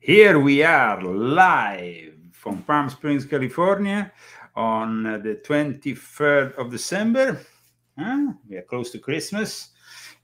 Here we are live from Palm Springs, California on the 23rd of December. Huh? We are close to Christmas.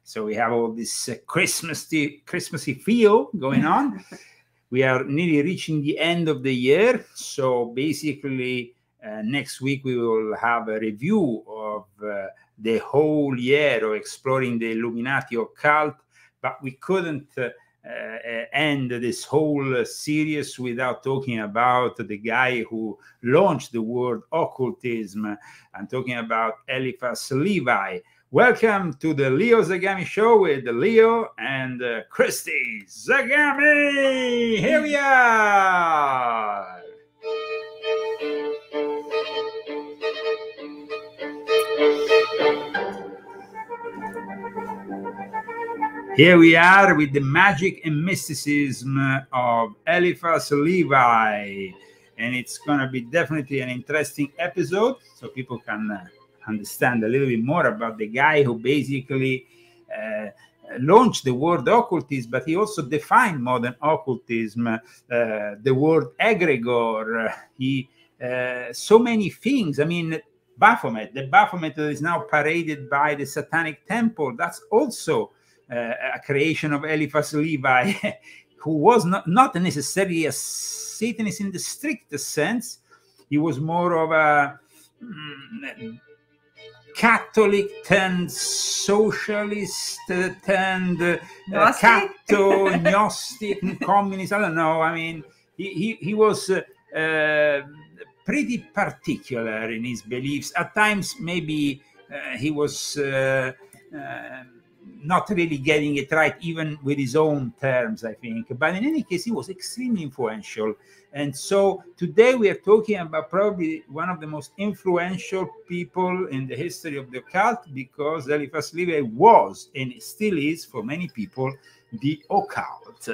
So we have all this uh, Christmasy, Christmassy feel going on. we are nearly reaching the end of the year. So basically, uh, next week we will have a review of uh, the whole year of exploring the Illuminati occult, but we couldn't. Uh, uh, uh, end this whole series without talking about the guy who launched the word occultism. I'm talking about Eliphas Levi. Welcome to the Leo Zagami Show with Leo and uh, Christy Zagami. Here we are. Here we are with the magic and mysticism of Eliphas Levi. And it's going to be definitely an interesting episode so people can uh, understand a little bit more about the guy who basically uh, launched the word occultism, but he also defined modern occultism, uh, the word egregore. He uh, so many things. I mean, Baphomet, the Baphomet that is now paraded by the Satanic Temple, that's also a creation of Eliphas Levi, who was not, not necessarily a Satanist in the strictest sense. He was more of a mm, Catholic turned socialist turned uh, Cato Gnostic communist. I don't know. I mean, he he, he was uh, uh, pretty particular in his beliefs. At times, maybe uh, he was. Uh, um, not really getting it right, even with his own terms, I think. But in any case, he was extremely influential. And so today we are talking about probably one of the most influential people in the history of the cult because Eliphas Levi was and still is for many people the occult.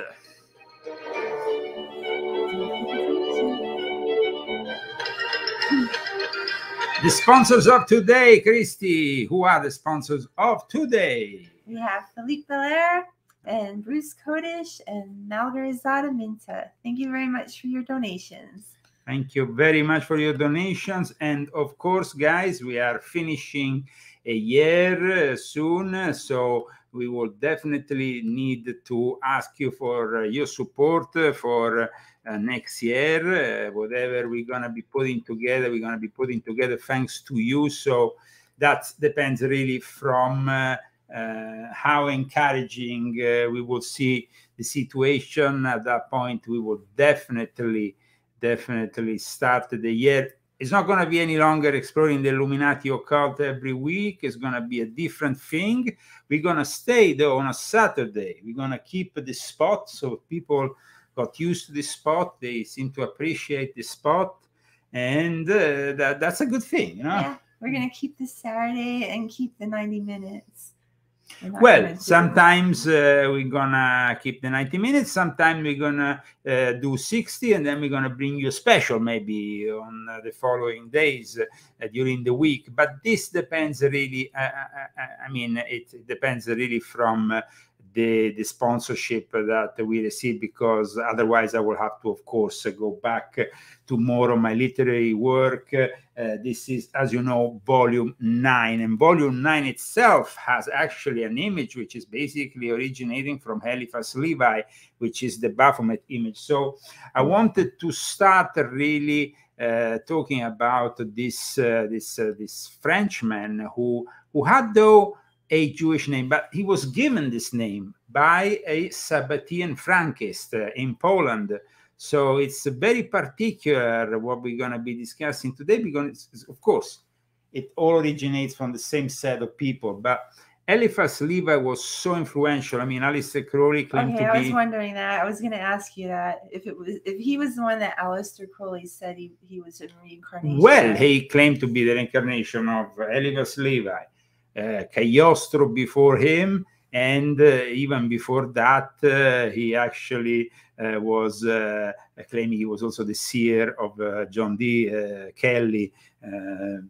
The sponsors of today, Christy, who are the sponsors of today? we have Philippe Belair and Bruce Kodish and Malgorizada Minta. Thank you very much for your donations. Thank you very much for your donations. And of course, guys, we are finishing a year uh, soon. So we will definitely need to ask you for uh, your support uh, for next year. whatever we're going to be putting together, we're going to be putting together thanks to you. So that depends really from. Uh, uh, how encouraging uh, we will see the situation. At that point, we will definitely, definitely start the year. It's not going to be any longer exploring the Illuminati occult every week. It's going to be a different thing. We're going to stay though on a Saturday. We're going to keep the spot so people got used to the spot. They seem to appreciate the spot, and uh, that that's a good thing, you know. Yeah. We're gonna keep this Saturday and keep the ninety minutes. Well, sometimes uh, we're gonna keep the 90 minutes, sometimes we're gonna uh, do 60, and then we're gonna bring you a special maybe on uh, the following days uh, during the week. But this depends really, uh, uh, I mean, it depends really from the the sponsorship that we receive because otherwise I will have to of course go back to more of my literary work. Uh, this is as you know volume 9 and volume 9 itself has actually an image which is basically originating from Eliphas Levi which is the Baphomet image. So I wanted to start really uh, talking about this uh, this uh, this Frenchman who who had though a Jewish name, but he was given this name by a Sabbatean Frankist uh, in Poland. So it's very particular what we're going to be discussing today because, of course, it all originates from the same set of people. But Eliphaz Levi was so influential. I mean, Alistair Crowley claimed okay, to be. I was wondering that. I was going to ask you that if it was if he was the one that Alistair Crowley said he, he was in reincarnation. Well, he claimed to be the reincarnation of Eliphaz Levi. Uh, Cagliostro before him, and uh, even before that, uh, he actually was claiming he was also the seer of John D. Kelly.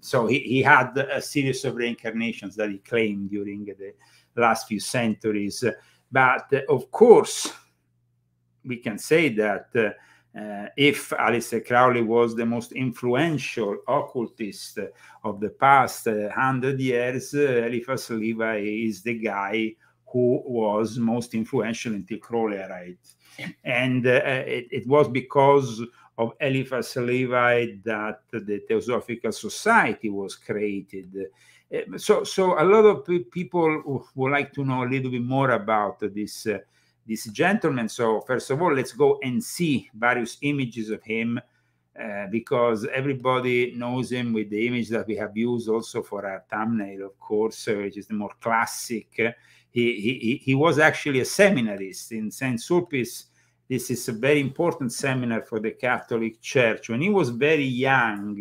so he, he had a series of reincarnations that he claimed during the last few centuries. But of course, we can say that uh, if Alistair Crowley was the most influential occultist of the past 100 uh, years, uh, Eliphas Levi is the guy who was most influential until Crowley arrived. And uh, it, it, was because of Eliphas Levi that the Theosophical Society was created. Uh, so, so a lot of people would like to know a little bit more about this uh, this gentleman. So, first of all, let's go and see various images of him uh, because everybody knows him with the image that we have used also for our thumbnail, of course, uh, which is the more classic. He, he, he was actually a seminarist in St. Sulpice. This is a very important seminar for the Catholic Church. When he was very young,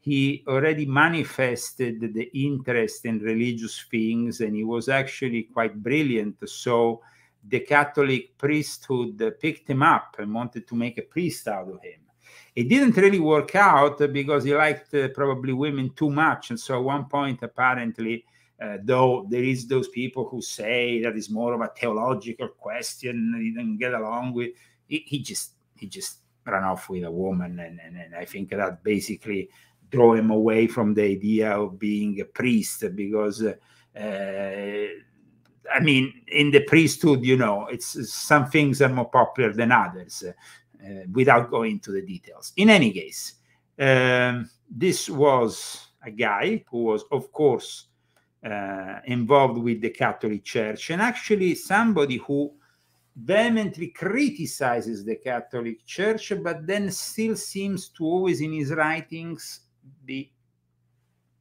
he already manifested the interest in religious things and he was actually quite brilliant. So, the Catholic priesthood picked him up and wanted to make a priest out of him. It didn't really work out because he liked uh, probably women too much. And so at one point, apparently, uh, though there is those people who say that is more of a theological question, he didn't get along with, he, he just he just ran off with a woman. And, and, and I think that basically drew him away from the idea of being a priest because uh, I mean, in the priesthood, you know, it's some things are more popular than others, uh, without going into the details. In any case, um, this was a guy who was, of course, uh, involved with the Catholic Church, and actually somebody who vehemently criticizes the Catholic Church, but then still seems to always, in his writings, be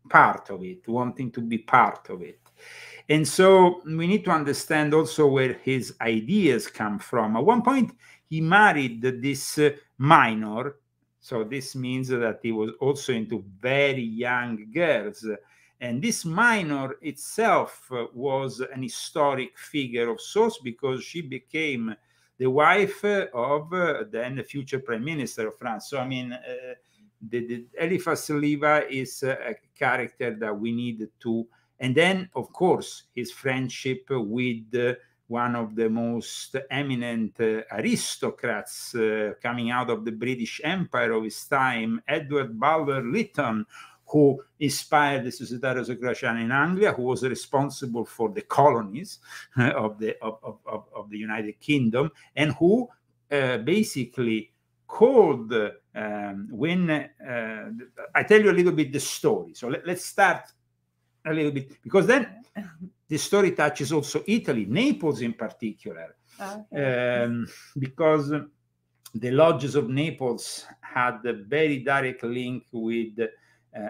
part of it, wanting to be part of it. And so we need to understand also where his ideas come from. At one point, he married this uh, minor. So this means that he was also into very young girls. And this minor itself uh, was an historic figure of sorts because she became the wife uh, of uh, then the future prime minister of France. So, I mean, uh, the, the Eliphas is a character that we need to and then, of course, his friendship with uh, one of the most eminent uh, aristocrats uh, coming out of the British Empire of his time, Edward Bulwer Lytton, who inspired the Società Rosicruciana in Anglia, who was responsible for the colonies of, the, of, of, of the United Kingdom, and who uh, basically called um, when uh, I tell you a little bit the story. So let, let's start a little bit because then the story touches also Italy, Naples in particular, okay. um, because the lodges of Naples had a very direct link with uh,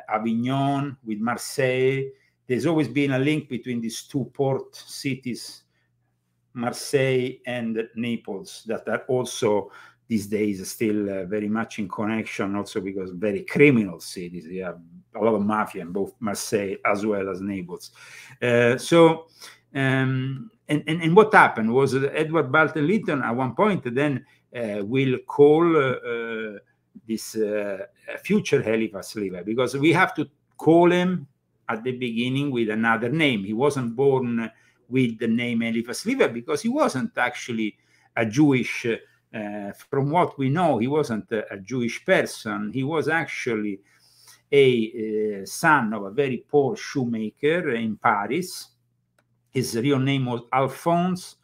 Avignon, with Marseille. There's always been a link between these two port cities, Marseille and Naples, that are also these days still uh, very much in connection, also because very criminal cities. They are a lot of mafia in both Marseille as well as Naples. Uh, so, um, and, and, and, what happened was Edward Barton Lytton at one point then uh, will call uh, uh this uh, future Eliphas Levi because we have to call him at the beginning with another name. He wasn't born with the name Eliphas Levi because he wasn't actually a Jewish. Uh, from what we know, he wasn't a Jewish person. He was actually a uh, eh, son of a very poor shoemaker in Paris. His real name was Alphonse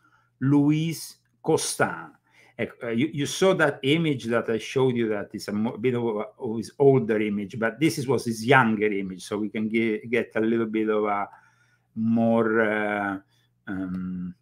Louis Costin. Uh, eh, you, you, saw that image that I showed you that is a bit of, a, of, his older image, but this is, was his younger image, so we can get, get a little bit of a more uh, um,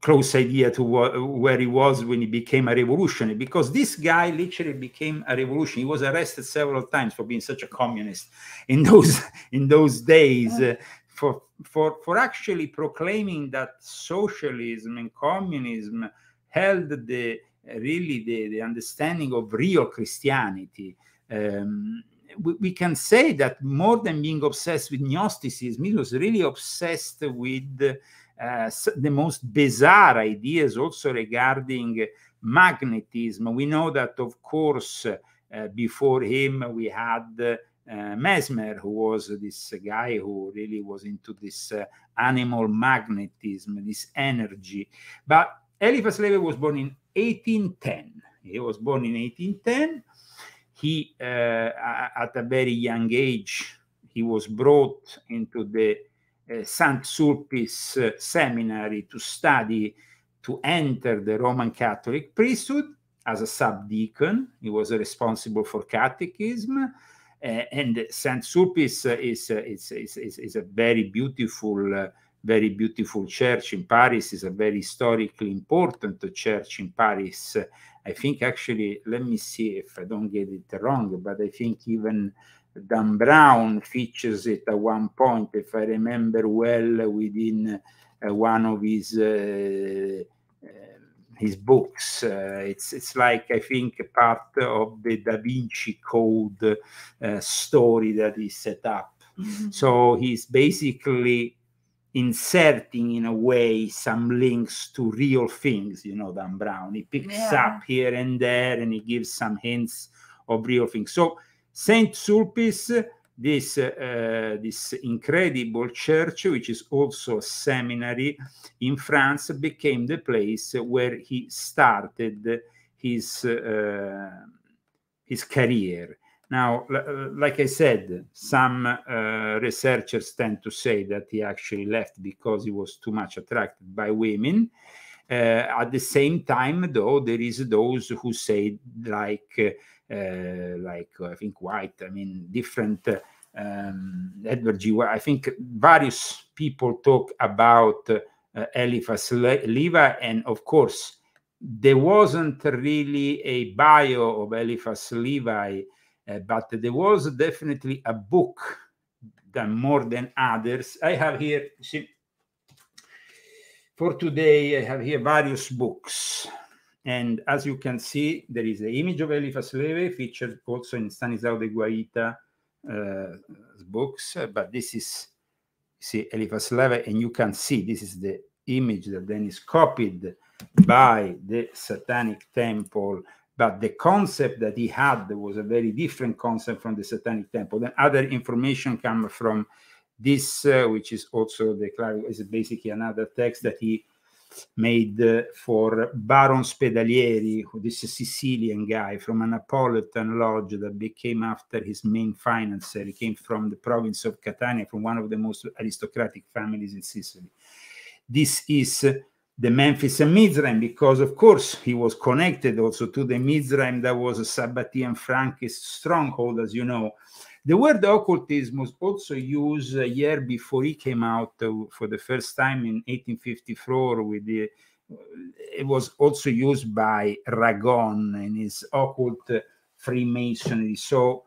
close idea to where he was when he became a revolutionary because this guy literally became a revolution. he was arrested several times for being such a communist in those in those days uh, for for for actually proclaiming that socialism and communism held the really the, the understanding of real christianity um, we, we can say that more than being obsessed with Gnosticism, he was really obsessed with uh, the most bizarre ideas also regarding magnetism. We know that, of course, uh, before him we had uh, Mesmer, who was this guy who really was into this uh, animal magnetism, this energy. But Eliphas Levi was born in 1810. He was born in 1810. He, uh, at a very young age, he was brought into the Eh, St. Sulpice eh, Seminary to study to enter the Roman Catholic priesthood as a subdeacon. He was responsible for catechism. Uh, and St. Sulpice is, is, is, is, is a very beautiful, very beautiful church in Paris, is a very historically important church in Paris. I think actually, let me see if I don't get it wrong, but I think even Dan Brown features it at one point, if I remember well, within uh, one of his uh, uh, his books. Uh, it's it's like I think part of the Da Vinci Code uh, story that is set up. Mm -hmm. So he's basically inserting in a way some links to real things. You know, Dan Brown. He picks yeah. up here and there, and he gives some hints of real things. So Saint Sulpice, this, uh, this incredible church, which is also a seminary in France, became the place where he started his, uh, his career. Now, like I said, some uh, researchers tend to say that he actually left because he was too much attracted by women. Uh, at the same time, though, there is those who say, like uh, like uh, I think White, I mean, different. Um, Edward G. White. I think various people talk about uh, Eliphas Levi, and of course, there wasn't really a bio of Eliphas Levi, uh, but there was definitely a book that more than others. I have here, see, for today, I have here various books. And as you can see, there is the image of Eliphas Levi featured also in Stanislaw de Guaita's uh, books, but this is, see, Eliphas Levi, and you can see this is the image that then is copied by the Satanic Temple but the concept that he had was a very different concept from the satanic temple then other information come from this uh, which is also the is basically another text that he made for Baron Spedalieri, this Sicilian guy from a Napolitan lodge that became after his main financier. He came from the province of Catania, from one of the most aristocratic families in Sicily. This is the Memphis and Mizraim, because of course he was connected also to the Mizraim that was a Sabbatean Frankist stronghold, as you know. The word occultism was also used a year before he came out uh, for the first time in 1854 with the it was also used by Ragon in his occult uh, Freemasonry. So,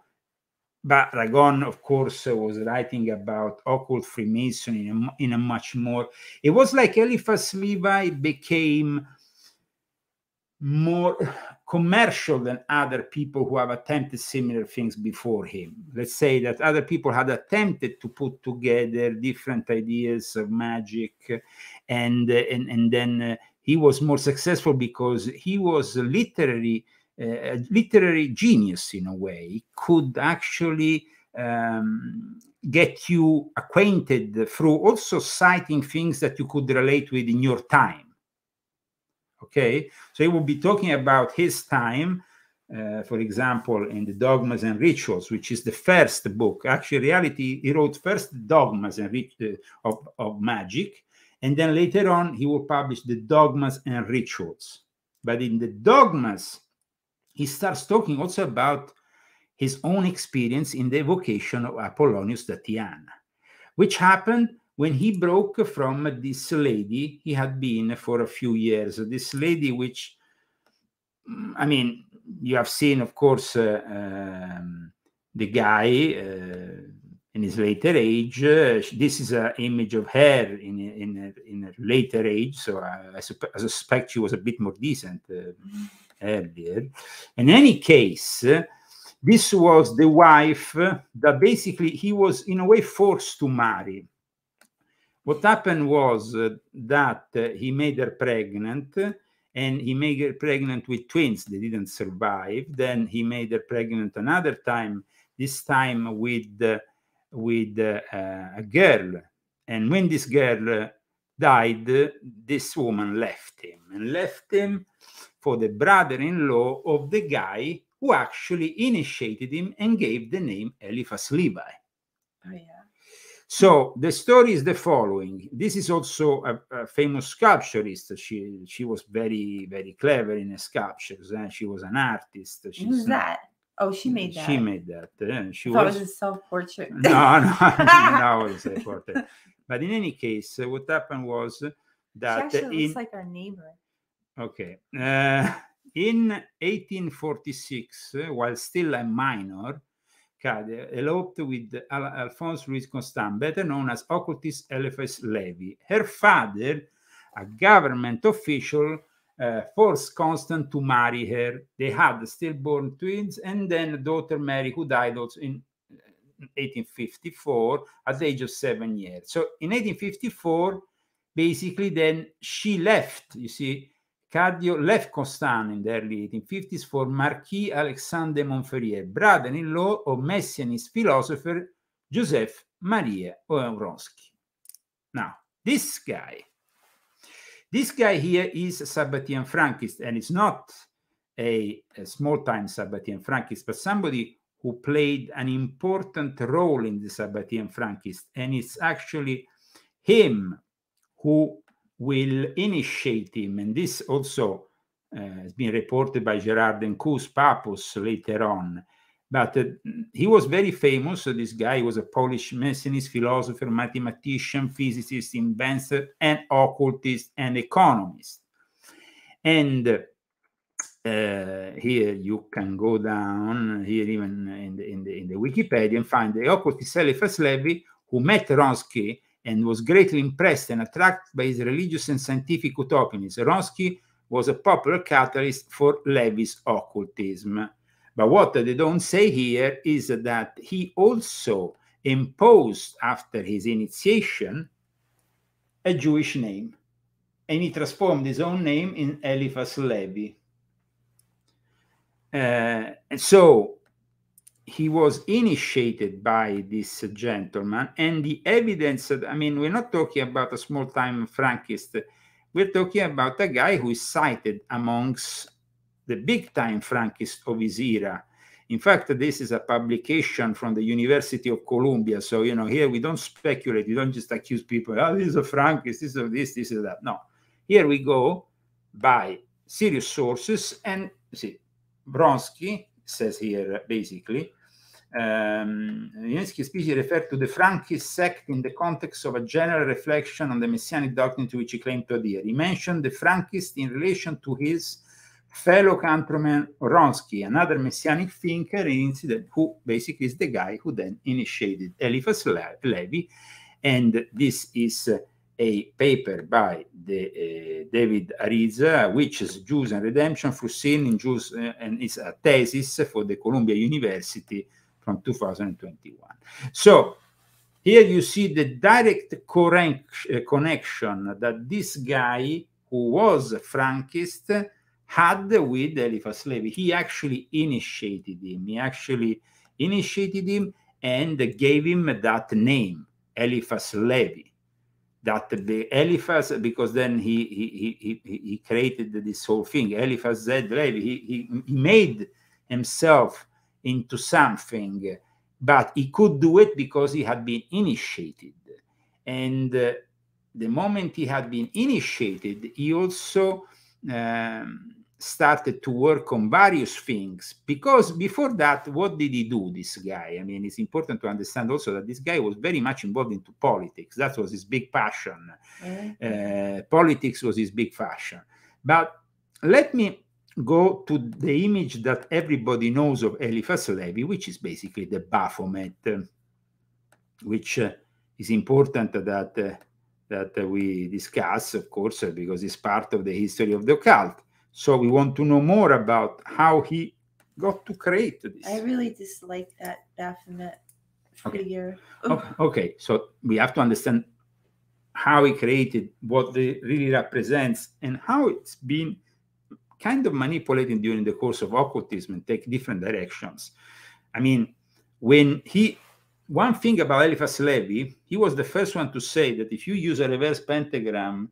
but Ragon, of course, uh, was writing about occult Freemasonry in a, in a much more. It was like Eliphas Levi became more commercial than other people who have attempted similar things before him. Let's say that other people had attempted to put together different ideas of magic, and and and then uh, he was more successful because he was literally uh, a literary genius in a way. He could actually. Um, get you acquainted through also citing things that you could relate with in your time okay so he will be talking about his time uh, for example in the dogmas and rituals which is the first book actually reality he wrote first dogmas and uh, of, of magic and then later on he will publish the dogmas and rituals but in the dogmas he starts talking also about his own experience in the evocation of apollonius da which happened when he broke from this lady he had been for a few years this lady which mm, i mean you have seen of course uh, um, the guy uh, in his later age uh, this is an image of her in in in a later age so i, I, I suspect she was a bit more decent uh, mm-hmm. earlier in any case uh, this was the wife uh, that basically he was in a way forced to marry what happened was uh, that uh, he made her pregnant and he made her pregnant with twins. They didn't survive. Then he made her pregnant another time, this time with, uh, with a girl. And when this girl died, this woman left him and left him for the brother in law of the guy who actually initiated him and gave the name Eliphas Levi. Oh, yeah. So the story is the following. This is also a, a famous sculpturist. She she was very very clever in her sculptures, and eh? she was an artist. She's Who's that? Oh, she made that. She made that. Eh? She I was, was a self portrait. No, no, no, was a portrait. But in any case, eh, what happened was that she actually in, looks like our neighbor. Okay. Uh, in 1846, eh, while still a minor, Cade eloped with Al Alphonse Ruiz Constant, better known as occultist Eliphas Levy. Her father, a government official, uh, forced Constant to marry her. They had stillborn twins and then a daughter, Mary, who died also in 1854 uh, at the age of seven years. So in 1854, basically, then she left, you see, Cadio left Constant in the early 1850s for Marquis Alexandre Montferrier, brother-in-law of Messianist philosopher Joseph Maria Oronski. Now, this guy, this guy here is a Sabbatian Frankist, and it's not a, a small-time Sabbatian Frankist, but somebody who played an important role in the Sabbatian Frankist, and it's actually him who will initiate him. And this also uh, has been reported by Gerard Dencou's Papus later on. But uh, he was very famous. So this guy was a Polish Messenist, philosopher, mathematician, physicist, inventor, and occultist and economist. And uh, here you can go down here even in the, in the, in the Wikipedia and find the occultist Elif who met Ronsky and was greatly impressed and attracted by his religious and scientific utopianism. Ronsky was a popular catalyst for Levi's occultism. But what they don't say here is that he also imposed, after his initiation, a Jewish name, and he transformed his own name in Eliphas Levi. Uh, and so he was initiated by this gentleman and the evidence i mean we're not talking about a small time frankist we're talking about a guy who is cited amongst the big time frankist of his era in fact this is a publication from the university of columbia so you know here we don't speculate we don't just accuse people oh this is a frankist this is this this is that no here we go by serious sources and see bronsky says here basically. Um, Yunitsky's referred to the Frankist sect in the context of a general reflection on the messianic doctrine to which he claimed to adhere. He mentioned the Frankist in relation to his fellow countryman Ronsky, another messianic thinker, incident, who basically is the guy who then initiated Eliphas Levi. And this is uh, a paper by the, uh, David Ariza, which is Jews and Redemption for Sin in Jews, eh, uh, and it's a thesis for the Columbia University from 2021. So here you see the direct eh, connection that this guy, who was a Frankist, had with Eliphas Levi. He actually initiated him. He actually initiated him and gave him that name, Eliphas Levi that the Eliphaz, because then he he he he, created this whole thing. Eliphaz Zedrev, he, he made himself into something, but he could do it because he had been initiated. And uh, the moment he had been initiated, he also um, started to work on various things because before that what did he do this guy i mean it's important to understand also that this guy was very much involved into politics that was his big passion mm -hmm. uh, politics was his big passion but let me go to the image that everybody knows of eliphas levi which is basically the baphomet uh, which uh, is important that uh, that we discuss of course uh, because it's part of the history of the occult so we want to know more about how he got to create this. I really dislike that Baphomet figure. Okay. okay, so we have to understand how he created, what it really represents, and how it's been kind of manipulated during the course of occultism and take different directions. I mean, when he one thing about Eliphas Levi, he was the first one to say that if you use a reverse pentagram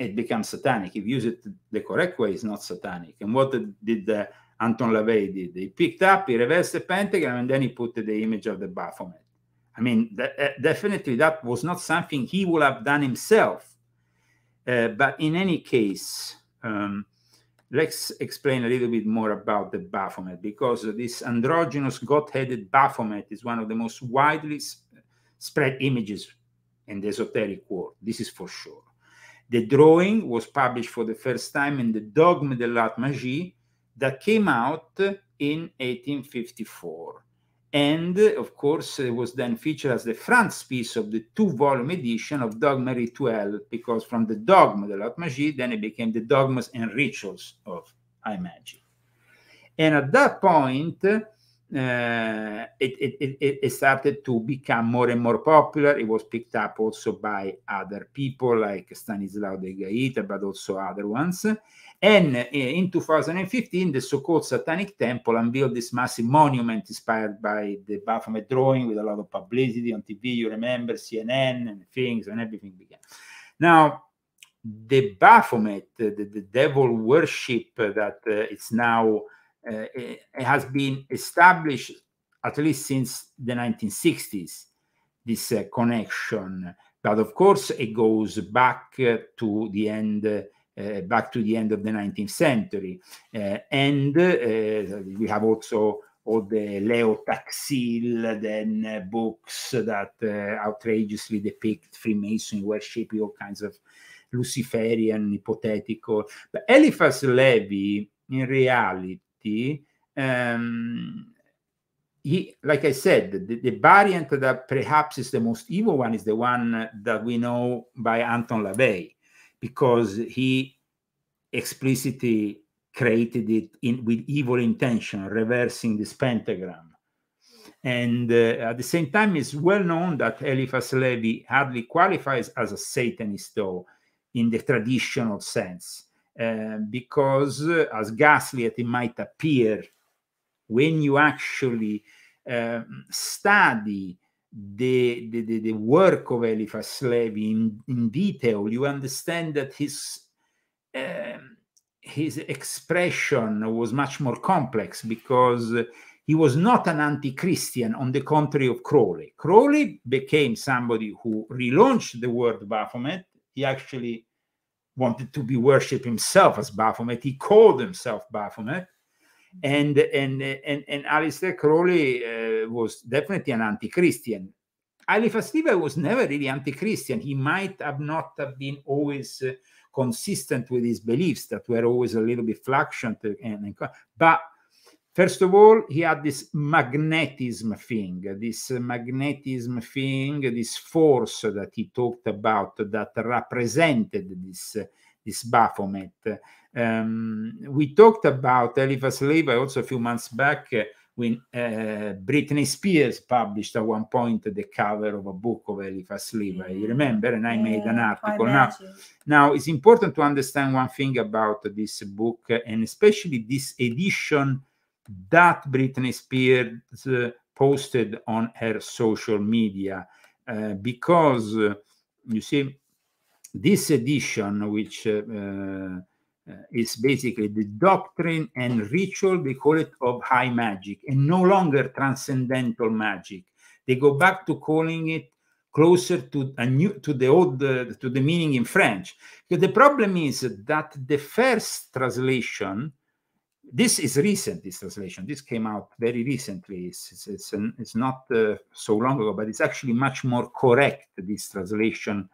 it becomes satanic. If you use it the correct way, it's not satanic. And what did uh, Anton LaVey did? He picked up, he reversed the pentagram, and then he put the image of the Baphomet. I mean, that, uh, definitely that was not something he would have done himself. Uh, but in any case, um, let's explain a little bit more about the Baphomet, because this androgynous, god-headed Baphomet is one of the most widely sp spread images in the esoteric world. This is for sure. The drawing was published for the first time in the Dogme de l'Art Magie that came out in 1854. And of course, it was then featured as the frontispiece of the two volume edition of Dogme Rituel, because from the Dogme de l'Art Magie, then it became the Dogmas and Rituals of I Magic. And at that point, Eh, it, it, it, it, started to become more and more popular. It was picked up also by other people like Stanislaw de Gaeta, but also other ones. And eh, in 2015, the so-called Satanic Temple unveiled this massive monument inspired by the Baphomet drawing with a lot of publicity on TV. You remember CNN and things, and everything began. Now, the Baphomet, the, the devil worship that uh, now uh, it, it has been established at least since the 1960s, this uh, connection. But of course, it goes back uh, to the end, uh, back to the end of the 19th century. Uh, and uh, we have also all the Leo Taxil, then books that outrageously depict Freemasonry, worship, all kinds of Luciferian, hypothetical. But Eliphas Levy, in reality, um, he, like I said, the, the, variant that perhaps is the most evil one is the one that we know by Anton LaVey, because he explicitly created it in, with evil intention, reversing this pentagram. And uh, at the same time, it's well known that Eliphas Levi hardly qualifies as a Satanist, though, in the traditional sense Eh, because, eh, as ghastly as it might appear, when you actually ehm, study the, the, the, work of Eliphas Levi in, in detail, you understand that his ehm, his expression was much more complex because he was not an anti-Christian, on the contrary of Crowley. Crowley became somebody who relaunched the word Baphomet. He actually wanted to be worshipped himself as Baphomet. He called himself Baphomet. And and and, and Alistair Crowley uh, was definitely an anti-Christian. Eliphas Levi was never really anti-Christian. He might have not have been always uh, consistent with his beliefs that were always a little bit fluctuant, and, and, but First of all, he had this magnetism thing, this magnetism thing, this force that he talked about that represented this, this Baphomet. Um, we talked about Eliphas Levi also a few months back when uh, Britney Spears published at one point the cover of a book of Eliphas Levi, you mm-hmm. remember? And I yeah, made an article. Now, now, it's important to understand one thing about this book and especially this edition that Britney Spears uh, posted on her social media uh, because uh, you see this edition which uh, uh, is basically the doctrine and ritual they call it of high magic and no longer transcendental magic they go back to calling it closer to a new to the old uh, to the meaning in french because the problem is that the first translation this is recent this translation this came out very recently it's, it's, it's, an, it's not uh, so long ago but it's actually much more correct this translation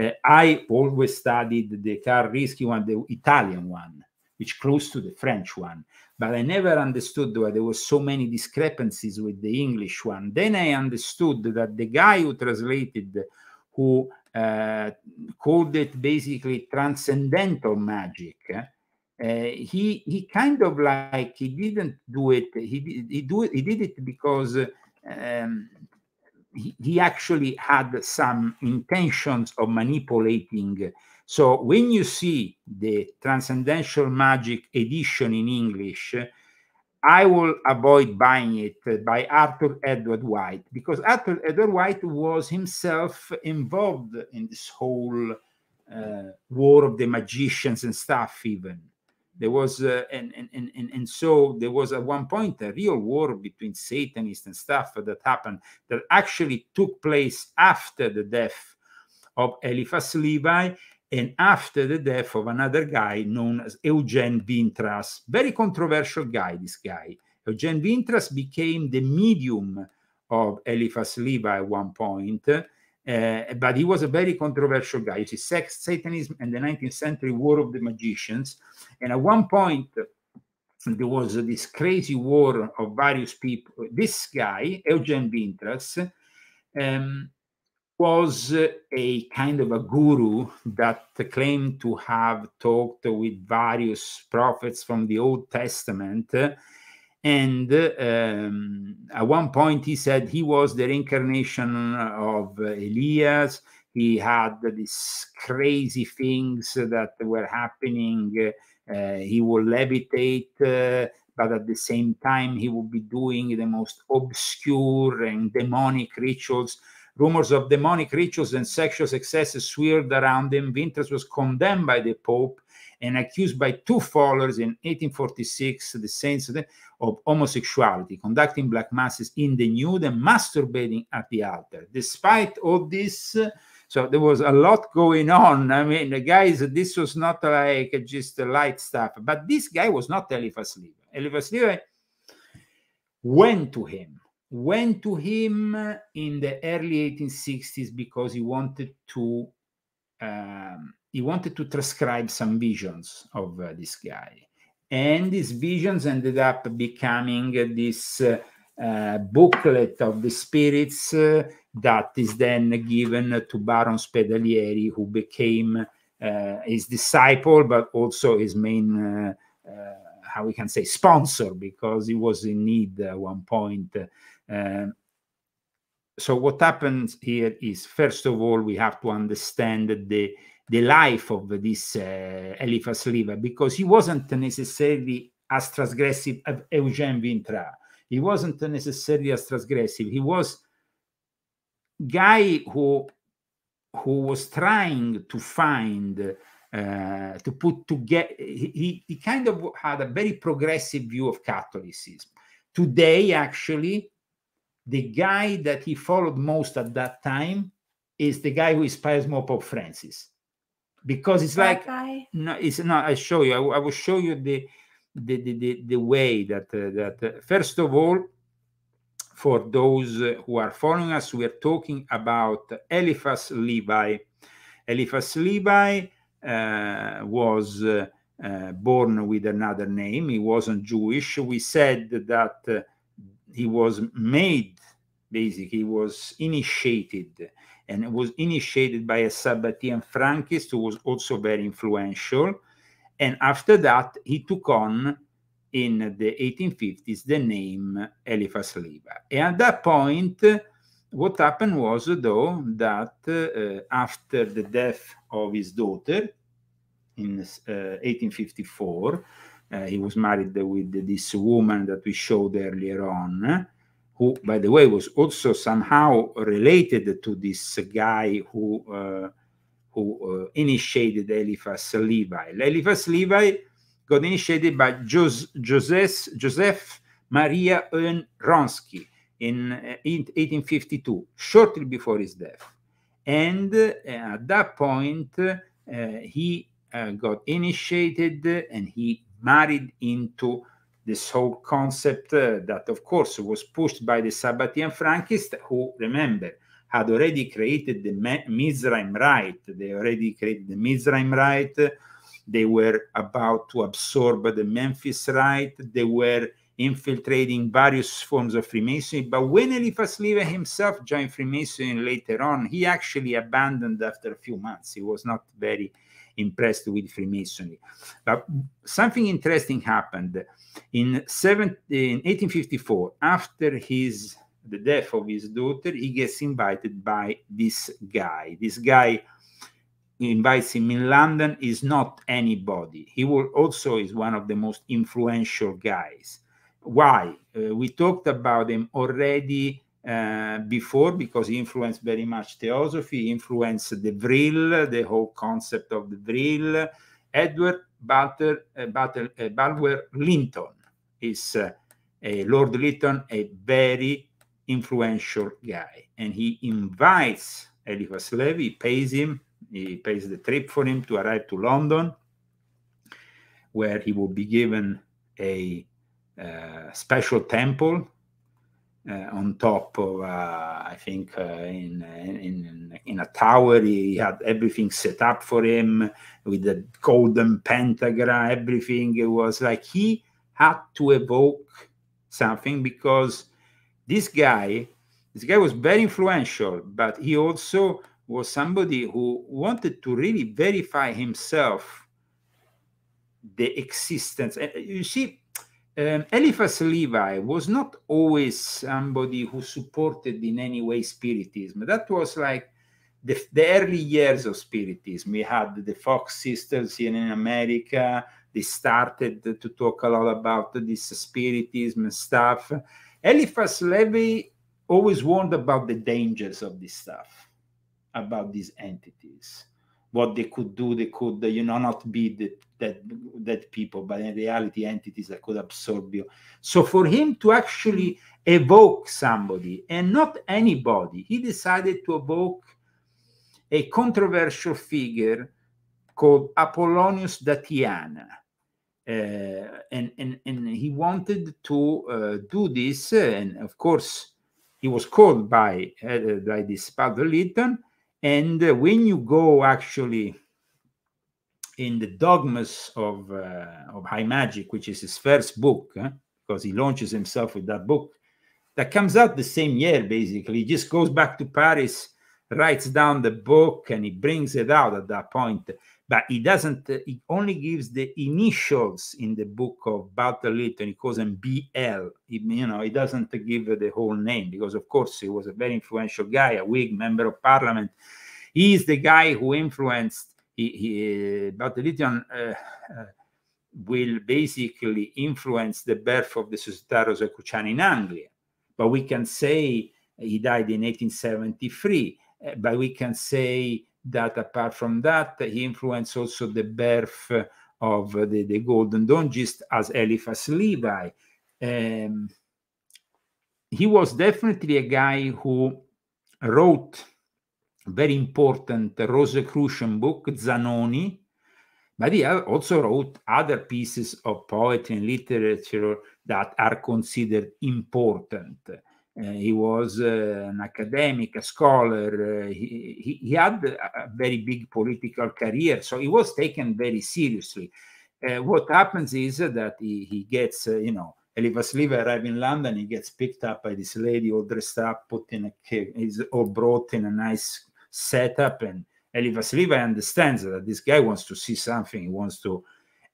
uh, i always studied the car risky one the italian one which close to the french one but i never understood why there were so many discrepancies with the english one then i understood that the guy who translated who uh, called it basically transcendental magic eh? Uh, he he kind of like he didn't do it. He did he do it, he did it because um, he, he actually had some intentions of manipulating. So when you see the Transcendental Magic edition in English, I will avoid buying it by Arthur Edward White because Arthur Edward White was himself involved in this whole uh, war of the magicians and stuff, even there was uh, and, and and and so there was at one point a real war between satanists and stuff that happened that actually took place after the death of eliphas levi and after the death of another guy known as eugen vintras very controversial guy this guy eugen vintras became the medium of eliphas levi at one point uh, but he was a very controversial guy. You see, sex, Satanism, and the 19th century war of the magicians. And at one point, there was this crazy war of various people. This guy, Eugen Vintras, um, was a kind of a guru that claimed to have talked with various prophets from the Old Testament. And um, at one point, he said he was the reincarnation of uh, Elias. He had these crazy things that were happening. Uh, he would levitate, uh, but at the same time, he would be doing the most obscure and demonic rituals. Rumors of demonic rituals and sexual excesses swirled around him. Winters was condemned by the Pope and accused by two followers in 1846, the saints of homosexuality, conducting black masses in the nude and masturbating at the altar. Despite all this, so there was a lot going on. I mean, guys, this was not like just light stuff, but this guy was not Eliphas Levi. Eliphas Levi went to him went to him in the early 1860s because he wanted to um, he wanted to transcribe some visions of uh, this guy. And these visions ended up becoming this uh, booklet of the spirits uh, that is then given to Baron Spedalieri, who became uh, his disciple, but also his main uh, how we can say sponsor because he was in need at one point. Uh, so what happens here is first of all we have to understand the the life of this uh, Eliphas Riva because he wasn't necessarily as transgressive as Eugene Vintra. He wasn't necessarily as transgressive. He was guy who who was trying to find uh, to put together. He, he kind of had a very progressive view of Catholicism. Today, actually, the guy that he followed most at that time is the guy who inspires more Pope Francis because it's like no, it's not. I show you. I, I, will show you the the the the, the way that uh, that uh, first of all, for those uh, who are following us, we are talking about Eliphaz Levi. Eliphaz Levi uh, was. Uh, uh, born with another name, he wasn't Jewish. We said that he was made, basically, he was initiated and it was initiated by a Sabbatian Frankist who was also very influential. And after that, he took on in the 1850s the name Eliphas Levi. And at that point, what happened was, though, that uh, after the death of his daughter in uh, 1854, uh, he was married with this woman that we showed earlier on who, by the way, was also somehow related to this guy who uh, who uh, initiated Eliphaz Levi. Eliphaz Levi got initiated by Joseph, Joseph Maria Ern Ronsky in, uh, in 1852, shortly before his death. And uh, at that point, uh, he got initiated and he married into this whole concept uh, that, of course, was pushed by the Sabbatian Frankists, who, remember, had already created the Mizraim Right. They already created the Mizraim Right. They were about to absorb the Memphis Right. They were infiltrating various forms of Freemasonry. But when Eliphas Levi himself joined Freemasonry later on, he actually abandoned after a few months. He was not very impressed with Freemasonry. But something interesting happened in, 17, in 1854. After his the death of his daughter, he gets invited by this guy. This guy invites him in London. Is not anybody. He will also is one of the most influential guys. Why? Uh, we talked about him already uh, before because he influenced very much theosophy, influenced the vril, the whole concept of the vril. Edward Butler, uh, Butler, uh, Linton is uh, Lord Lytton, a very influential guy, and he invites Eliphas Levy, he pays him, he pays the trip for him to arrive to London, where he will be given a uh, special temple Eh, on top of, uh, I think, uh, in, in, in a tower. He had everything set up for him with the golden pentagram, everything. It was like he had to evoke something because this guy this guy was very influential but he also was somebody who wanted to really verify himself the existence and eh, you see um, Eliphas Levi was not always somebody who supported in any way Spiritism. That was like the, the early years of Spiritism. We had the Fox sisters here in America. They started to talk a lot about this Spiritism stuff. Eliphas Levi always warned about the dangers of this stuff, about these entities what they could do they could you know not be that that that people but in reality entities that could absorb you so for him to actually evoke somebody and not anybody he decided to evoke a controversial figure called apollonius datiana uh, and, and and he wanted to uh, do this and of course he was called by uh, by this Padre Litton and uh, when you go actually in the dogmas of, uh, of high magic, which is his first book, huh? because he launches himself with that book, that comes out the same year basically. He just goes back to Paris, writes down the book, and he brings it out at that point but he doesn't uh, he only gives the initials in the book of Bartolito and he calls him BL he, you know he doesn't give the whole name because of course he was a very influential guy a Whig member of parliament he is the guy who influenced he, he uh, Bartolito uh, uh, will basically influence the birth of the Società Rosa Cuciani in Anglia but we can say he died in 1873 uh, but we can say that apart from that, he influenced also the birth of the, the Golden Dongist as Eliphas Levi. Um, he was definitely a guy who wrote very important Rosicrucian book, Zanoni, but he also wrote other pieces of poetry and literature that are considered important. Eh, he was eh, an academic, a scholar. Eh, he, he, he, had a very big political career, so he was taken very seriously. what happens is that he, he gets, you know, Eliva Sliva arrived in London. He gets picked up by this lady, all dressed up, put in a he's all brought in a nice setup. And Eliva Sliva understands that this guy wants to see something. He wants to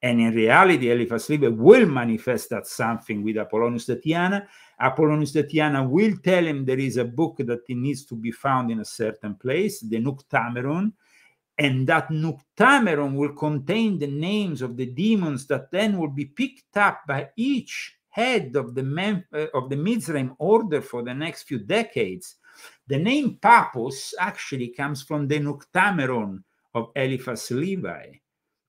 and in reality, Eliphas Levi will manifest that something with Apollonius Tatiana. Apollonius Tatiana will tell him there is a book that needs to be found in a certain place, the Nuktameron, and that Nuktameron will contain the names of the demons that then will be picked up by each head of the Mem- uh, of the Mizraim order for the next few decades. The name Papus actually comes from the Nuktameron of Eliphas Levi.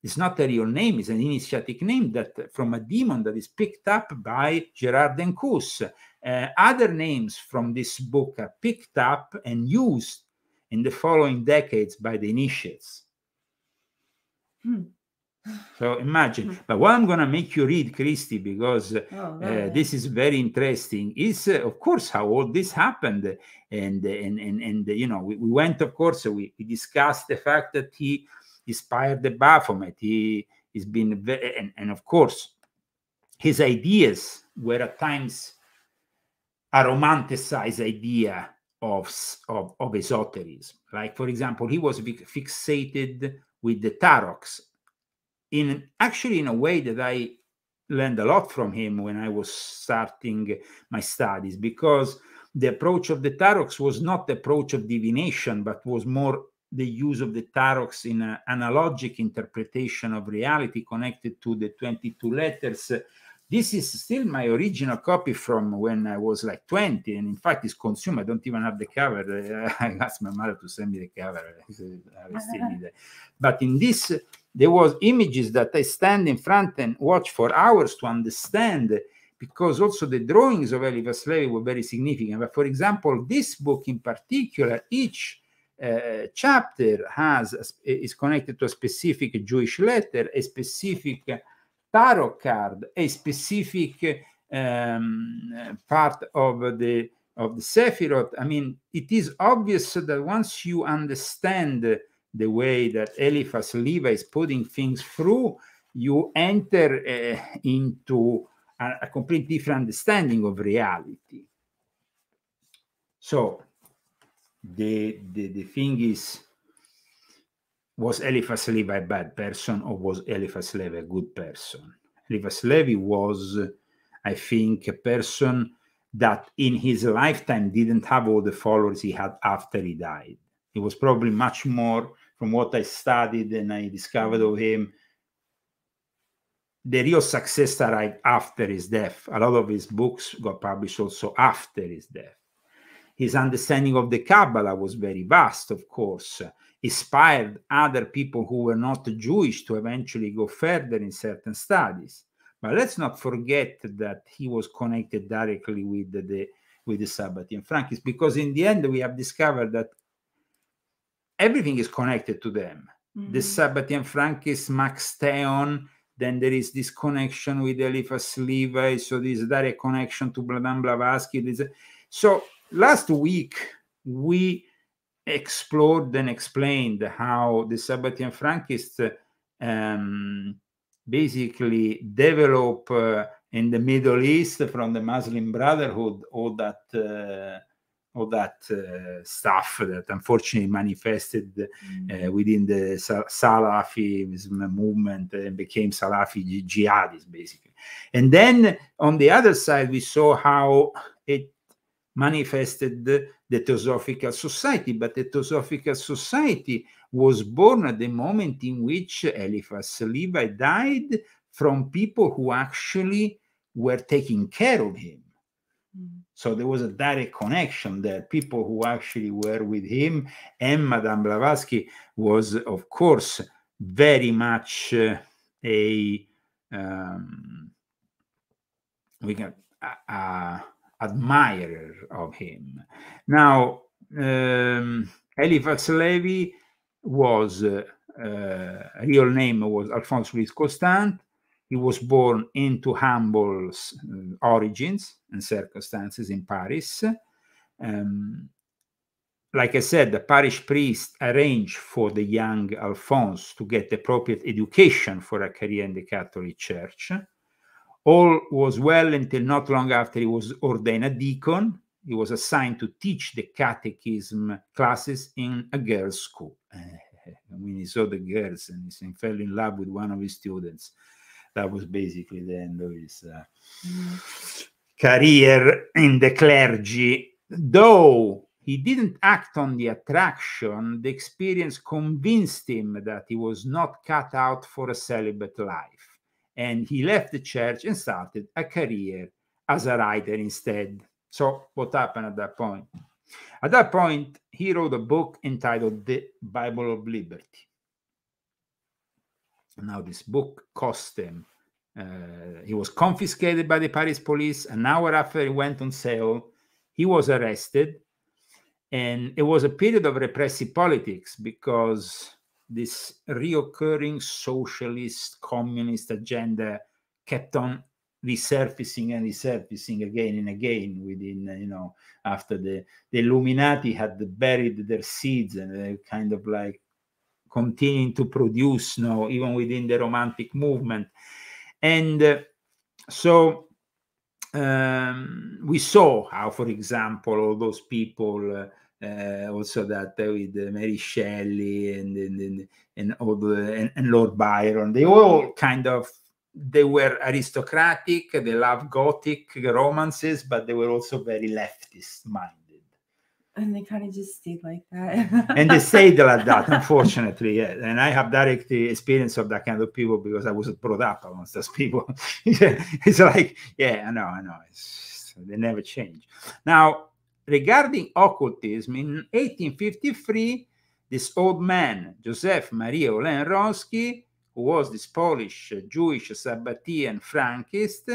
It's not a real name, it's an initiatic name that from a demon that is picked up by Gerard Dencous. Uh, other names from this book are picked up and used in the following decades by the initiates. Hmm. So imagine. Hmm. But what I'm going to make you read, Christy, because uh, oh, uh, this is very interesting, is uh, of course how all this happened, and and and, and you know we, we went, of course, we, we discussed the fact that he inspired the Baphomet. He has been, very, and, and of course, his ideas were at times a romanticized idea of, of, of esoterism. Like, for example, he was fixated with the tarots in actually in a way that I learned a lot from him when I was starting my studies because the approach of the tarots was not the approach of divination, but was more the use of the tarots in an analogic interpretation of reality connected to the 22 letters. This is still my original copy from when I was like 20, and in fact, it's consumed. I don't even have the cover. I asked my mother to send me the cover. I still need it. But in this, there was images that I stand in front and watch for hours to understand because also the drawings of Eli Vaslevi were very significant. But for example, this book in particular, each uh, chapter has eh, is connected to a specific Jewish letter, a specific tarot card, a specific um, part of the of the Sephiroth. I mean, it is obvious that once you understand the way that Eliphaz Levi is putting things through, you enter uh, into a, a complete different understanding of reality. So the, the, the thing is, was Eliphas Levi a bad person or was Eliphas Levi a good person? Eliphas Levi was, I think, a person that in his lifetime didn't have all the followers he had after he died. He was probably much more, from what I studied and I discovered of him, the real success arrived after his death. A lot of his books got published also after his death. His understanding of the Kabbalah was very vast, of course, inspired other people who were not Jewish to eventually go further in certain studies. But let's not forget that he was connected directly with the, with the Sabbatean Frankists, because in the end we have discovered that everything is connected to them. Mm-hmm. The Sabbatean Frankists, Max Theon, then there is this connection with Eliphas Levi, so this direct connection to Bladan Blavatsky. so Last week, we explored and explained how the Sabbatian Frankists um, basically develop uh, in the Middle East from the Muslim Brotherhood all that uh, all that uh, stuff that unfortunately manifested uh, mm. within the Salafism movement and became Salafi jihadists, basically. And then on the other side, we saw how it manifested the Theosophical Society, but the Theosophical Society was born at the moment in which Eliphas Levi died from people who actually were taking care of him. Mm-hmm. So there was a direct connection there. People who actually were with him, and Madame Blavatsky was, of course, very much uh, a um, we can uh, uh admirer of him. Now, um, Eliphas Levi was, uh, uh, real name was Alphonse Louis Constant. He was born into humble uh, origins and circumstances in Paris. Um, like I said, the parish priest arranged for the young Alphonse to get the appropriate education for a career in the Catholic Church. All was well until not long after he was ordained a deacon. He was assigned to teach the catechism classes in a girls' school. when he saw the girls and he fell in love with one of his students, that was basically the end of his uh, mm. career in the clergy. Though he didn't act on the attraction, the experience convinced him that he was not cut out for a celibate life and he left the church and started a career as a writer instead. So, what happened at that point? At that point, he wrote a book entitled The Bible of Liberty. Now, this book cost him. Uh, he was confiscated by the Paris police. An hour after it went on sale, he was arrested. And it was a period of repressive politics because this reoccurring socialist communist agenda kept on resurfacing and resurfacing again and again within you know after the the illuminati had buried their seeds and they kind of like continuing to produce you now even within the romantic movement and uh, so um, we saw how for example all those people uh, uh, also that uh, with uh, Mary Shelley and and and, and all the, and, and, Lord Byron. They all kind of they were aristocratic. They loved Gothic romances, but they were also very leftist minded. And they kind of just stayed like that. and they stayed like that, unfortunately. Yeah. And I have direct experience of that kind of people because I was brought up amongst those people. it's like, yeah, I know, I know. It's, they never change. Now, regarding occultism, in 1853, this old man, Joseph Maria Olenronsky, who was this Polish uh, Jewish Sabbatean Frankist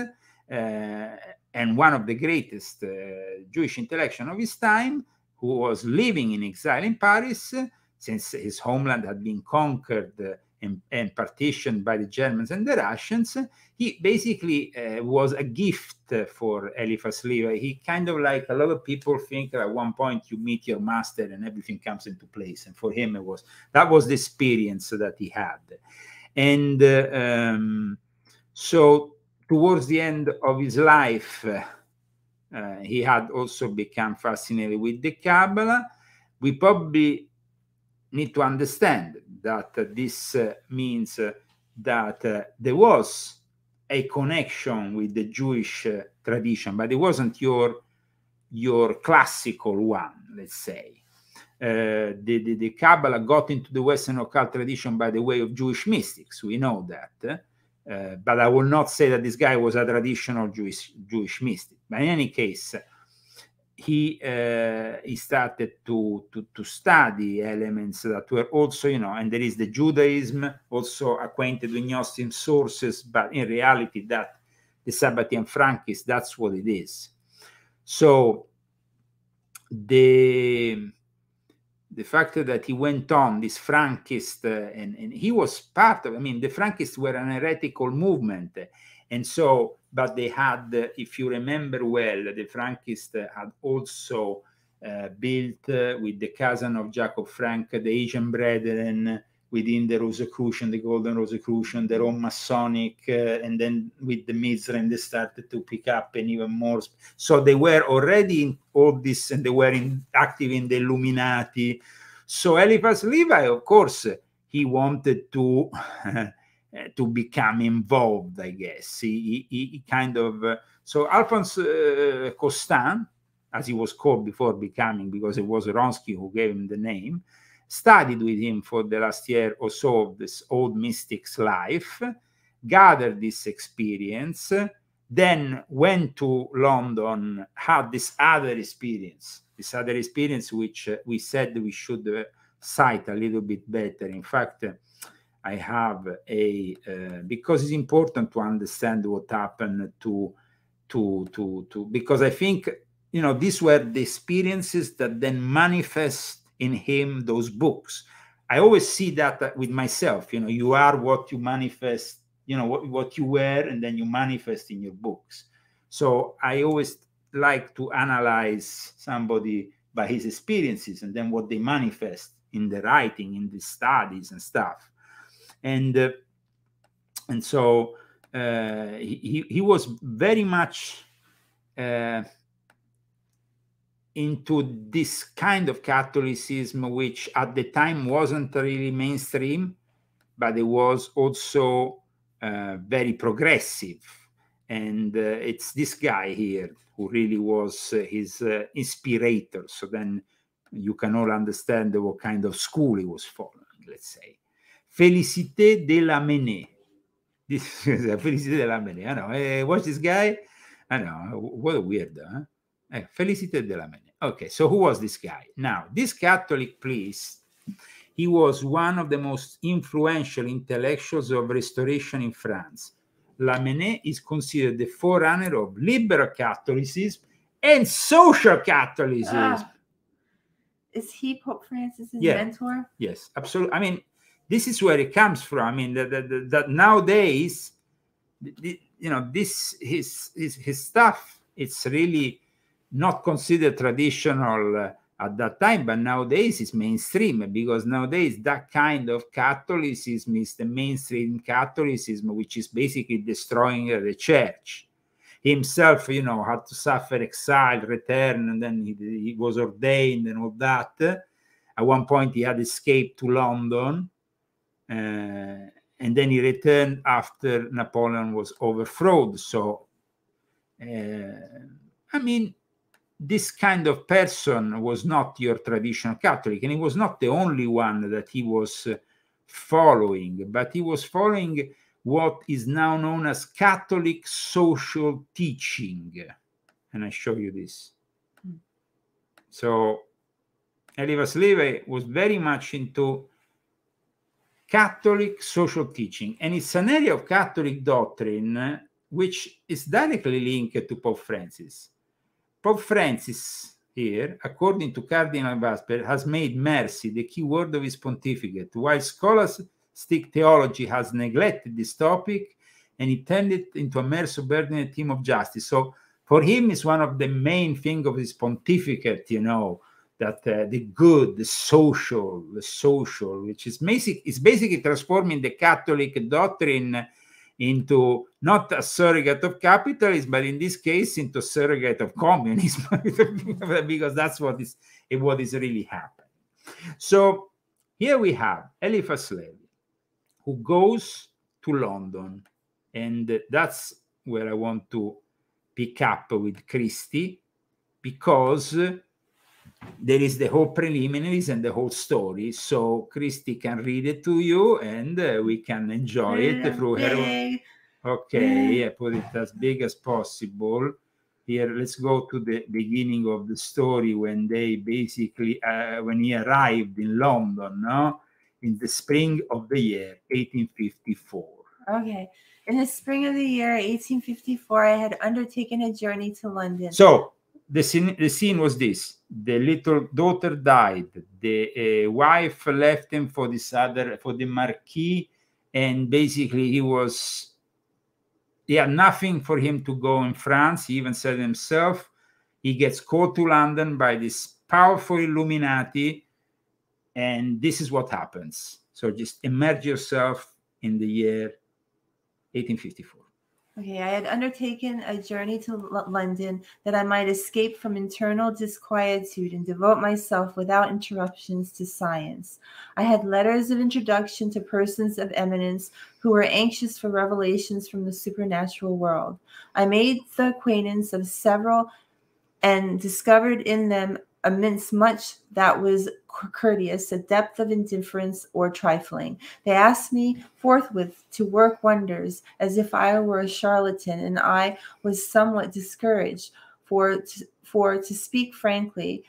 uh, and one of the greatest uh, Jewish intellectuals of his time, who was living in exile in Paris since his homeland had been conquered uh, and, and partitioned by the Germans and the Russians, he basically uh, was a gift for Eliphas Levi. He kind of like a lot of people think that at one point you meet your master and everything comes into place. And for him, it was that was the experience that he had. And uh, um, so, towards the end of his life, uh, he had also become fascinated with the Kabbalah. We probably need to understand that this uh, means uh, that uh, there was a connection with the Jewish tradition, but it wasn't your your classical one, let's say. Uh, the, the, the, Kabbalah got into the Western occult tradition by the way of Jewish mystics. We know that. Uh, but I will not say that this guy was a traditional Jewish, Jewish mystic. But in any case, he uh, he started to, to to study elements that were also you know and there is the judaism also acquainted with gnostic sources but in reality that the sabbatian frankists that's what it is so the the fact that he went on this frankist uh, and, and he was part of i mean the frankists were an heretical movement and so but they had, if you remember well, the Frankists had also uh, built uh, with the cousin of Jacob Frank, the Asian Brethren within the Rosicrucian, the Golden Rosicrucian, the Roman Masonic, uh, and then with the Mizraim, they started to pick up and even more. So they were already in all this, and they were in, active in the Illuminati. So Eliphas Levi, of course, he wanted to to become involved, I guess. He, he, he kind of so Alphonse uh, as he was called before becoming, because it was Ronsky who gave him the name, studied with him for the last year or so of this old mystic's life, gathered this experience, then went to London, had this other experience, this other experience which uh, we said we should uh, cite a little bit better. In fact. I have a uh, because it's important to understand what happened to to to to because I think you know these were the experiences that then manifest in him those books. I always see that uh, with myself. You know, you are what you manifest. You know what what you wear, and then you manifest in your books. So I always like to analyze somebody by his experiences and then what they manifest in the writing, in the studies and stuff and uh, and so uh, he he was very much uh, into this kind of Catholicism, which at the time wasn't really mainstream, but it was also uh, very progressive. And uh, it's this guy here who really was uh, his uh, inspirator. So then you can all understand what kind of school he was following, let's say. Félicité de la Menée. This Félicité de la Menée. I ah, know. Hey, eh, watch this guy. I ah, know. What a weird. Huh? Eh? Hey, eh, Félicité de la Menée. Okay, so who was this guy? Now, this Catholic priest, he was one of the most influential intellectuals of Restoration in France. Lamennais is considered the forerunner of liberal Catholicism and social Catholicism. Ah. Is he Pope Francis's yeah. mentor? Yes, absolutely. I mean, this is where it comes from. I mean, that, that, nowadays, you know, this his his his stuff. It's really not considered traditional uh, at that time, but nowadays it's mainstream because nowadays that kind of Catholicism is the mainstream Catholicism, which is basically destroying the church. Himself, you know, had to suffer exile, return, and then he, he was ordained and all that. At one point, he had escaped to London uh, and then he returned after Napoleon was overthrown. So, uh, I mean, this kind of person was not your traditional Catholic, and he was not the only one that he was uh, following, but he was following what is now known as Catholic social teaching. And I show you this. Hmm. So, Eli Vasileva was very much into Catholic social teaching. And it's an area of Catholic doctrine which is directly linked to Pope Francis. Pope Francis, here, according to Cardinal Vasper, has made mercy the key word of his pontificate, while scholastic theology has neglected this topic and he turned it into a mere subordinate theme of justice. So for him, it's one of the main things of his pontificate, you know, that uh, the good, the social, the social, which is basic, is basically transforming the Catholic doctrine into not a surrogate of capitalism, but in this case into surrogate of communism, because that's what is what is really happening. So here we have Eliphas Levi, who goes to London, and that's where I want to pick up with Christie, because there is the whole preliminaries and the whole story. So Christy can read it to you, and uh, we can enjoy it through her. Okay, yeah, put it as big as possible. Here, let's go to the beginning of the story when they basically uh, when he arrived in London, no? in the spring of the year 1854. Okay. In the spring of the year 1854, I had undertaken a journey to London. So the scene, the scene was this the little daughter died the uh, wife left him for this other for the marquis and basically he was he had nothing for him to go in france he even said himself he gets called to london by this powerful illuminati and this is what happens so just immerse yourself in the year 1854 Okay, I had undertaken a journey to London that I might escape from internal disquietude and devote myself without interruptions to science. I had letters of introduction to persons of eminence who were anxious for revelations from the supernatural world. I made the acquaintance of several and discovered in them amidst much that was courteous, a depth of indifference or trifling. They asked me forthwith to work wonders, as if I were a charlatan, and I was somewhat discouraged. For to, for to speak frankly,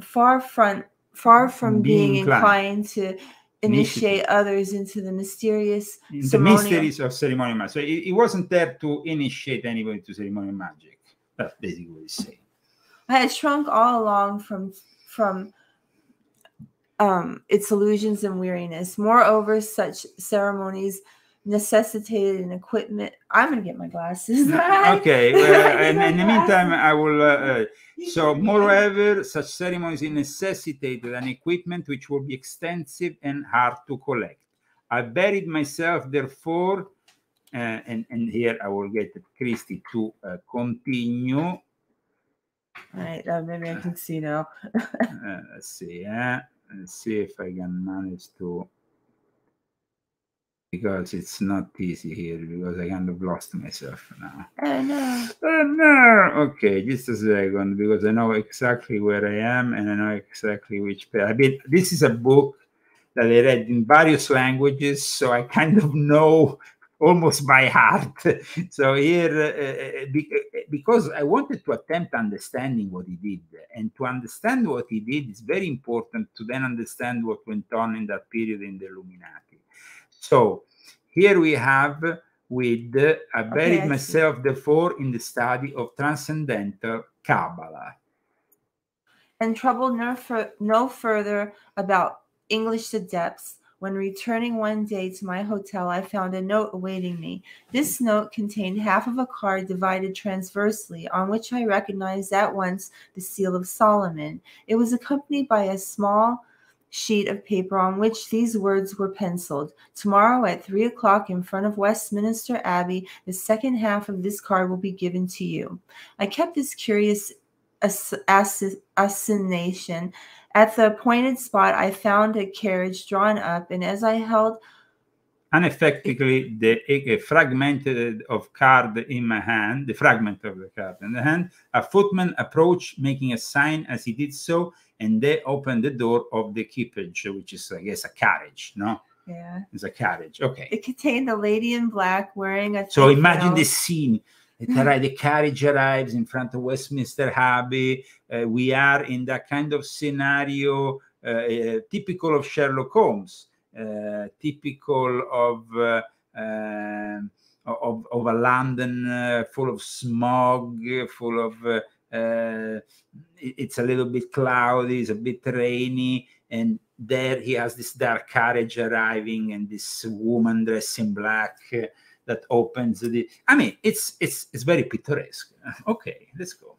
far front far from being, being inclined, to initiate Initiative. others into the mysterious In the mysteries of ceremonial magic. So it, it, wasn't there to initiate anybody to ceremonial magic. That's basically what he's saying. I had shrunk all along from from um, its illusions and weariness. Moreover, such ceremonies necessitated an equipment. I'm gonna get my glasses. okay, uh, and in the meantime, I will. Uh, uh, so, moreover, such ceremonies necessitated an equipment which will be extensive and hard to collect. I buried myself, therefore, uh, and and here I will get Christy to uh, continue. All right, uh, maybe I can see now. let's see and see if I can manage to because it's not easy here because I kind of lost myself now. Oh no. Oh no. Okay, just a second because I know exactly where I am and I know exactly which page. I mean, this is a book that I read in various languages, so I kind of know almost by heart. so here, uh, uh, uh, uh, because I wanted to attempt understanding what he did, and to understand what he did is very important to then understand what went on in that period in the Illuminati. So here we have with uh, I buried okay, I myself, therefore, in the study of transcendental Kabbalah. And trouble no, no further about English adepts when returning one day to my hotel, I found a note awaiting me. This note contained half of a card divided transversely, on which I recognized at once the seal of Solomon. It was accompanied by a small sheet of paper on which these words were penciled. Tomorrow at three o'clock in front of Westminster Abbey, the second half of this card will be given to you. I kept this curious ass- ass- assignation at the appointed spot, I found a carriage drawn up, and as I held and effectively the a, fragmented of card in my hand, the fragment of the card in the hand, a footman approached, making a sign as he did so, and they opened the door of the equipage, which is, I guess, a carriage, no? Yeah. It's a carriage. Okay. It contained a lady in black wearing a. So imagine the scene the carriage arrives in front of Westminster Abbey. Uh, we are in that kind of scenario uh, uh typical of Sherlock Holmes, uh, typical of, uh, of, of a London full of smog, full of it's a little bit cloudy, it's a bit rainy, and there he has this dark carriage arriving and this woman dressed in black that opens the i mean it's it's it's very picturesque okay let's go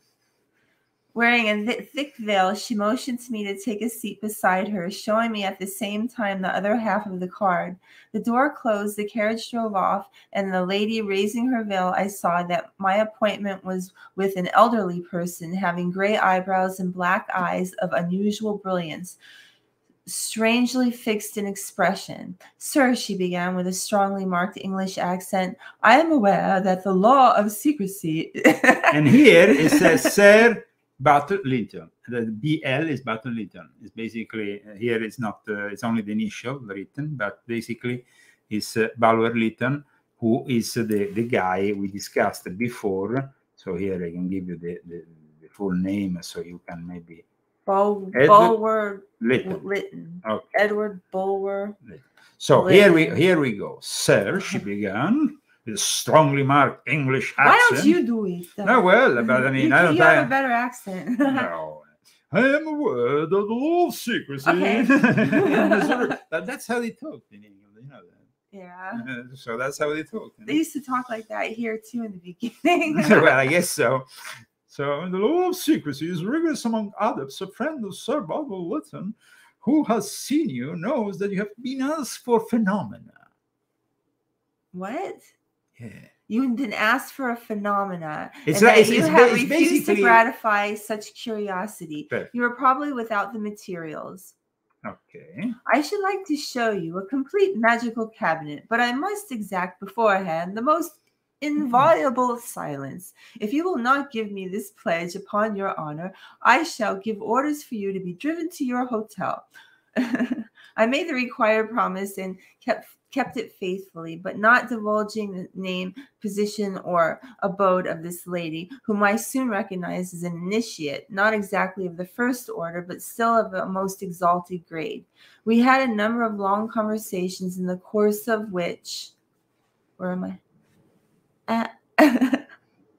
Wearing a th thick veil, she motions me to take a seat beside her, showing me at the same time the other half of the card. The door closed, the carriage drove off, and the lady raising her veil, I saw that my appointment was with an elderly person having gray eyebrows and black eyes of unusual brilliance, strangely fixed in expression. Sir, she began with a strongly marked English accent, I am aware that the law of secrecy. and here it says, Sir Barton Linton. The BL is Barton Linton. It's basically, uh, here it's not, uh, it's only the initial written, but basically it's uh, Balwer Linton, who is the, the guy we discussed before. So here I can give you the, the, the full name so you can maybe Bul- Bulwer Lytton. Lytton. Okay. Edward Bulwer. So Lytton. here we here we go. Sir, she began with strongly marked English accent. Why don't you do it? No, well, but I mean, you, I don't. You have I, a better accent. no. I am aware of the law of secrecy. Okay. that's how they talked in England, you know that. Yeah. so that's how they talk. They used to talk like that here too in the beginning. well, I guess so. So the law of secrecy is rigorous among adepts. A friend of Sir Barbara Lytton, who has seen you, knows that you have been asked for phenomena. What? Yeah. You didn't ask for a phenomena. It's, and that it's, you it's, have it's refused to gratify such curiosity. You were probably without the materials. Okay. I should like to show you a complete magical cabinet, but I must exact beforehand the most Mm-hmm. inviolable silence. If you will not give me this pledge upon your honor, I shall give orders for you to be driven to your hotel. I made the required promise and kept kept it faithfully, but not divulging the name, position, or abode of this lady, whom I soon recognized as an initiate, not exactly of the first order, but still of a most exalted grade. We had a number of long conversations in the course of which where am I? Uh,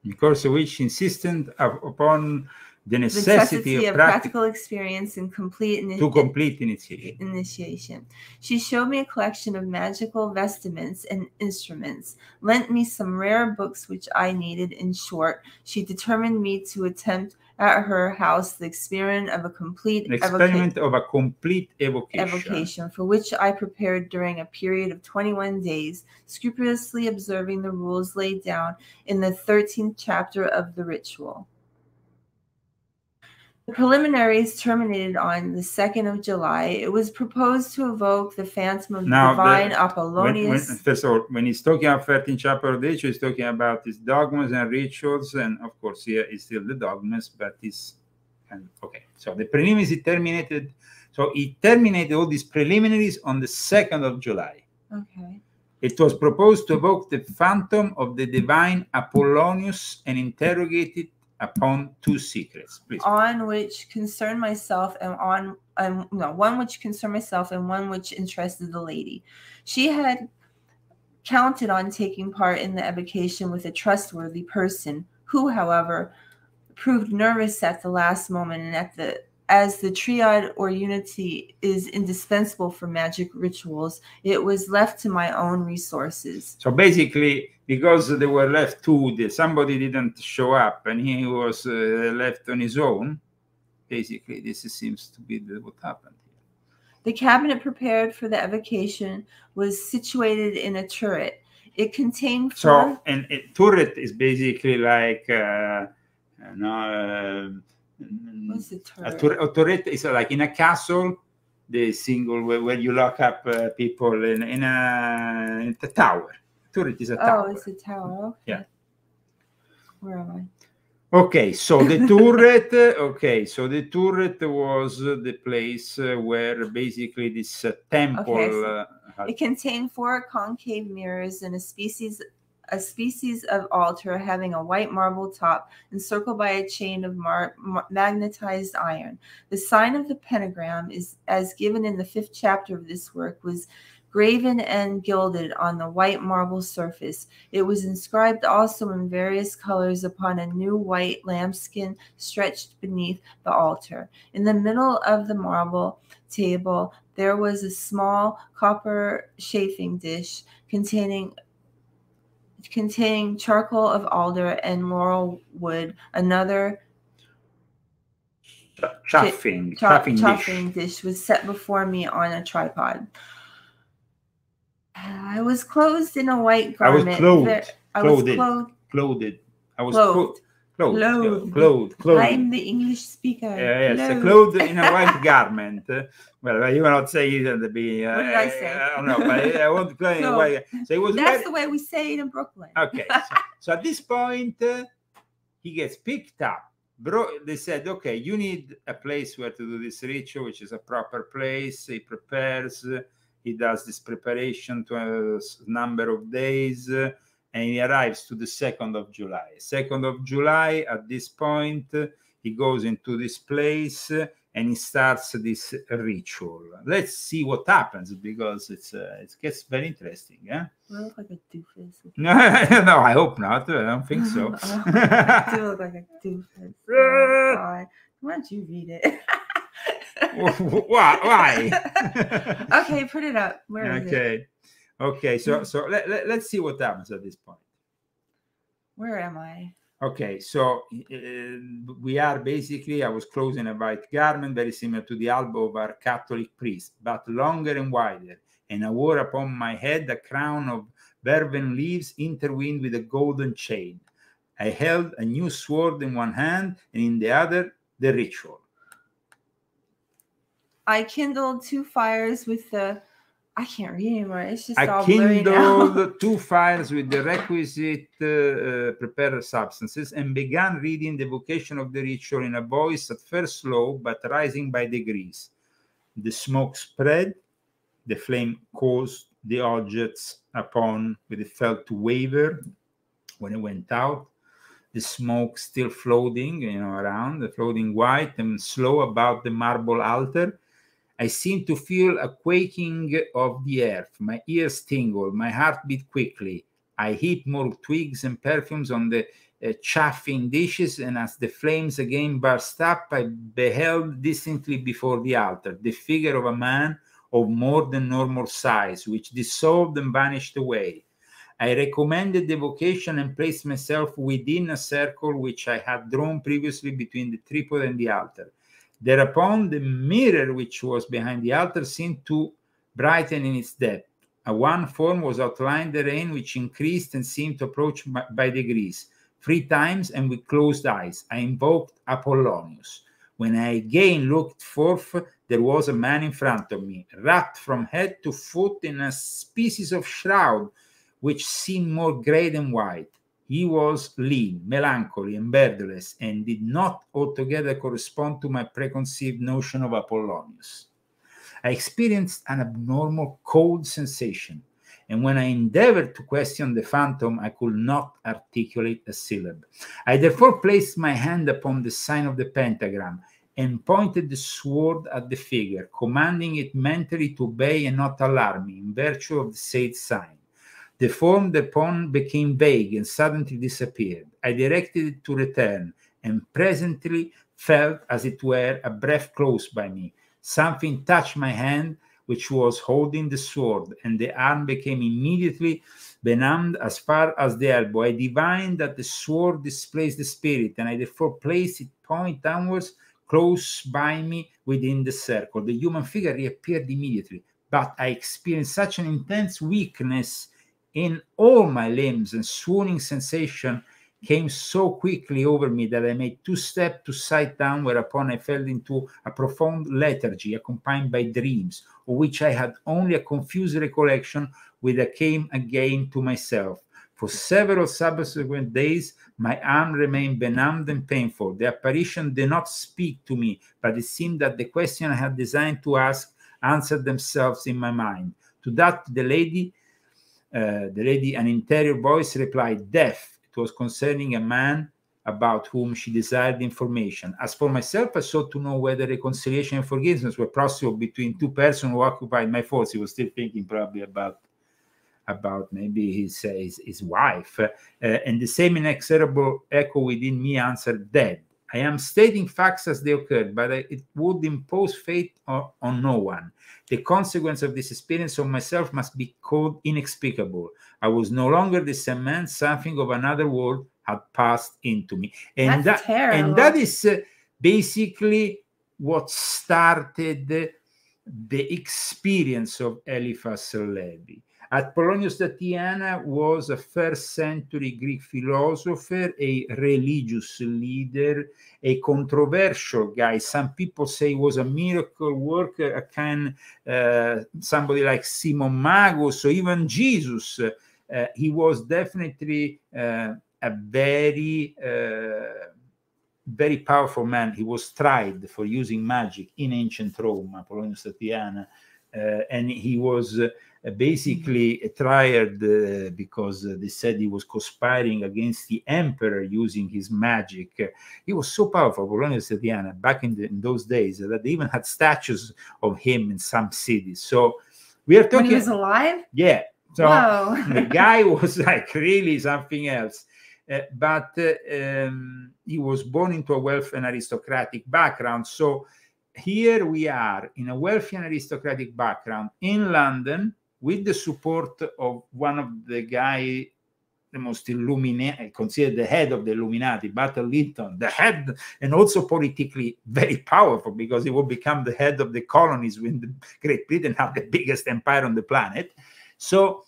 because which insisted upon the necessity, the necessity of, of practical, practical, experience and complete to complete initiation. initiation. She showed me a collection of magical vestments and instruments, lent me some rare books which I needed. In short, she determined me to attempt at her house the experiment of a complete experiment evoca- of a complete evocation. evocation for which I prepared during a period of 21 days, scrupulously observing the rules laid down in the 13th chapter of the ritual. The preliminaries terminated on the 2nd of July. It was proposed to evoke the phantom of now, divine the, Apollonius. When, when, when he's talking about 13 chapter of the issue, he's talking about his dogmas and rituals. And of course, here is still the dogmas, but he's. And, okay, so the preliminaries he terminated. So he terminated all these preliminaries on the 2nd of July. Okay. It was proposed to evoke the phantom of the divine Apollonius and interrogate it upon two secrets, please. On which concern myself and on um, no, one which concerned myself and one which interested the lady. She had counted on taking part in the evocation with a trustworthy person, who, however, proved nervous at the last moment and at the as the triad or unity is indispensable for magic rituals, it was left to my own resources. So basically, because they were left to somebody didn't show up and he was uh, left on his own, basically, this seems to be what happened. The cabinet prepared for the evocation was situated in a turret. It contained four... So, and a turret is basically like, uh, you know, uh, What's the mm, turret? A, tur- a turret is like in a castle, the single where, where you lock up uh, people in, in a, in tower. Turret is a oh, tower. Oh, it's a tower. Mm, okay. Yeah. Where am I? Okay, so the turret. Okay, so the turret was the place uh, where basically this uh, temple. Okay, so uh, it contained four concave mirrors and a species a species of altar having a white marble top encircled by a chain of mar- magnetized iron. The sign of the pentagram is as given in the fifth chapter of this work was graven and gilded on the white marble surface. It was inscribed also in various colors upon a new white lambskin stretched beneath the altar. In the middle of the marble table, there was a small copper chafing dish containing containing charcoal of alder and laurel wood, another chafing, cha dish. dish was set before me on a tripod. I was clothed in a white garment. I was clothed. I was clothed. Clothed. I was clothed. Clothes, clothes, clothes, clothes. I'm the English speaker. Uh, yes, clothed in a white garment. Well, you cannot say it at the beginning. What did I uh, say? I don't know, but I want to play so, anyway. So it was that's very... the way we say it in Brooklyn. Okay. so, so at this point, uh, he gets picked up. Bro, they said, okay, you need a place where to do this ritual, which is a proper place. He prepares. He does this preparation to a number of days and he arrives to the 2nd of July. 2nd of July, at this point, he goes into this place and he starts this ritual. Let's see what happens because it's uh, it gets very interesting. Yeah. I look like a doofus. no, no, I hope not. I don't think so. Oh, I do look like a doofus. Oh, why don't you read it? why? Why? okay, put it up. Where okay. is it? Okay. Okay, so mm-hmm. so let, let, us see what happens at this point. Where am I? Okay, so uh, we are basically, I was closing a white garment very similar to the alba of our Catholic priest, but longer and wider. And I wore upon my head a crown of vervain leaves intertwined with a golden chain. I held a new sword in one hand and in the other the ritual. I kindled two fires with the I can't read anymore. It's just a Kindle two files with the requisite uh, uh, prepared substances and began reading the vocation of the ritual in a voice at first low but rising by degrees. The smoke spread, the flame caused the objects upon which it fell to waver when it went out. The smoke still floating, you know, around, floating white and slow about the marble altar I seem to feel a quaking of the earth. My ears tingle, my heart beat quickly. I heap more twigs and perfumes on the uh, chafing dishes, and as the flames again burst up, I beheld distinctly before the altar the figure of a man of more than normal size, which dissolved and vanished away. I recommended the vocation and placed myself within a circle which I had drawn previously between the tripod and the altar. Thereupon the mirror which was behind the altar seemed to brighten in its depth. A one form was outlined therein, which increased and seemed to approach by, by degrees. Three times, and with closed eyes, I invoked Apollonius. When I again looked forth, there was a man in front of me, wrapped from head to foot in a species of shroud, which seemed more grey than white. He was lean, melancholy, and beardless, and did not altogether correspond to my preconceived notion of Apollonius. I experienced an abnormal cold sensation, and when I endeavored to question the phantom, I could not articulate a syllable. I therefore placed my hand upon the sign of the pentagram and pointed the sword at the figure, commanding it mentally to obey and not alarm me in virtue of the said sign. The form upon became vague and suddenly disappeared. I directed it to return, and presently felt, as it were, a breath close by me. Something touched my hand, which was holding the sword, and the arm became immediately benumbed as far as the elbow. I divined that the sword displaced the spirit, and I therefore placed it point downwards close by me within the circle. The human figure reappeared immediately, but I experienced such an intense weakness in all my limbs, and swooning sensation came so quickly over me that I made two steps to sit down, whereupon I fell into a profound lethargy, accompanied by dreams, of which I had only a confused recollection, With I came again to myself. For several subsequent days, my arm remained benumbed and painful. The apparition did not speak to me, but it seemed that the question I had designed to ask answered themselves in my mind. To that, the lady uh, the lady, an interior voice replied, Deaf. It was concerning a man about whom she desired information. As for myself, I sought to know whether reconciliation and forgiveness were possible between two persons who occupied my thoughts. He was still thinking probably about about maybe his, his, his, wife. Uh, and the same inexorable echo within me answered, Dead. I am stating facts as they occurred, but it would impose fate on no one. The consequence of this experience on myself must be called inexplicable. I was no longer the same man; something of another world had passed into me, and That's that terrible. and that is uh, basically what started the experience of Eliphas Levi. At Polonius Tatiana was a first century Greek philosopher, a religious leader, a controversial guy. Some people say he was a miracle worker, a kind uh, somebody like Simon Magus or even Jesus. Uh, he was definitely uh, a very uh, very powerful man. He was tried for using magic in ancient Rome, Polonius Tatiana, uh, and he was uh, uh, basically uh, tried uh, because they said he was conspiring against the emperor using his magic. He was so powerful, Polonio Setiana, back in, the, in, those days that they even had statues of him in some cities. So we are talking. When he was alive? Yeah. So the guy was like really something else. Uh, but uh, um, he was born into a wealthy and aristocratic background. So here we are in a wealthy and aristocratic background in London, with the support of one of the guy the most illuminated, considered the head of the Illuminati, Butler Linton, the head, and also politically very powerful because he will become the head of the colonies when Great Britain have the biggest empire on the planet. So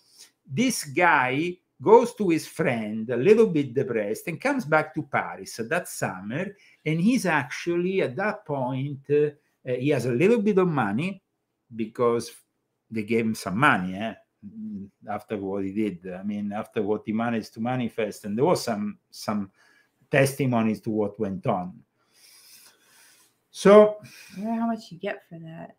this guy goes to his friend, a little bit depressed, and comes back to Paris that summer. And he's actually at that point, uh, he has a little bit of money because they gave him some money eh? Mm, after what he did. I mean, after what he managed to manifest, and there was some some testimonies to what went on. So, how much you get for that?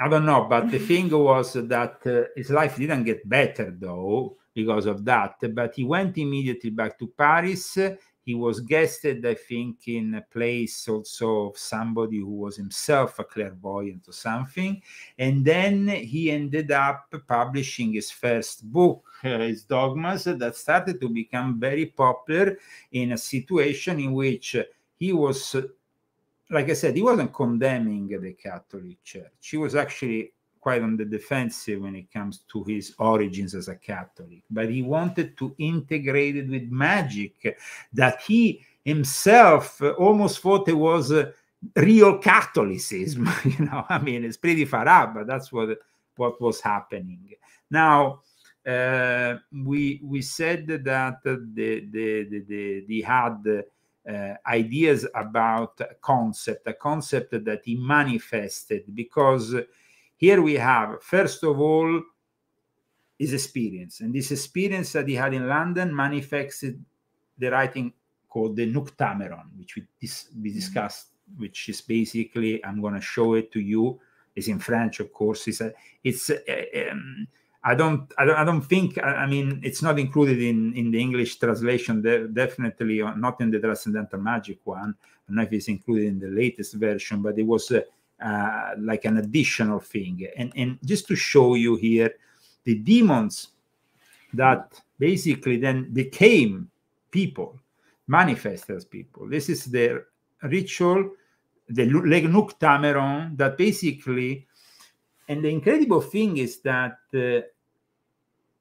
I don't know, but the thing was that uh, his life didn't get better though because of that. But he went immediately back to Paris he was guested, I think, in a place also of somebody who was himself a clairvoyant or something. And then he ended up publishing his first book, uh, his dogmas, that started to become very popular in a situation in which he was, like I said, he wasn't condemning the Catholic Church. He was actually quite on the defensive when it comes to his origins as a Catholic, but he wanted to integrate it with magic that he himself almost thought it was a uh, real Catholicism. you know, I mean, it's pretty far up, but that's what what was happening. Now, uh, we we said that the the the, the, the had. Uh, ideas about a concept, a concept that he manifested because here we have, first of all, his experience. And this experience that he had in London manifested the writing called the Nuktameron, which we, dis we mm-hmm. discussed, which is basically, I'm going to show it to you. It's in French, of course. It's a, it's a, uh, um, I don't, I don't, I don't think. I, I, mean, it's not included in in the English translation. De definitely uh, not in the Transcendental Magic one. I don't know if it's included in the latest version, but it was. Uh, uh, like an additional thing. And, and just to show you here, the demons that basically then became people, manifest as people. This is the ritual, the legnuk tameron. that basically, and the incredible thing is that uh,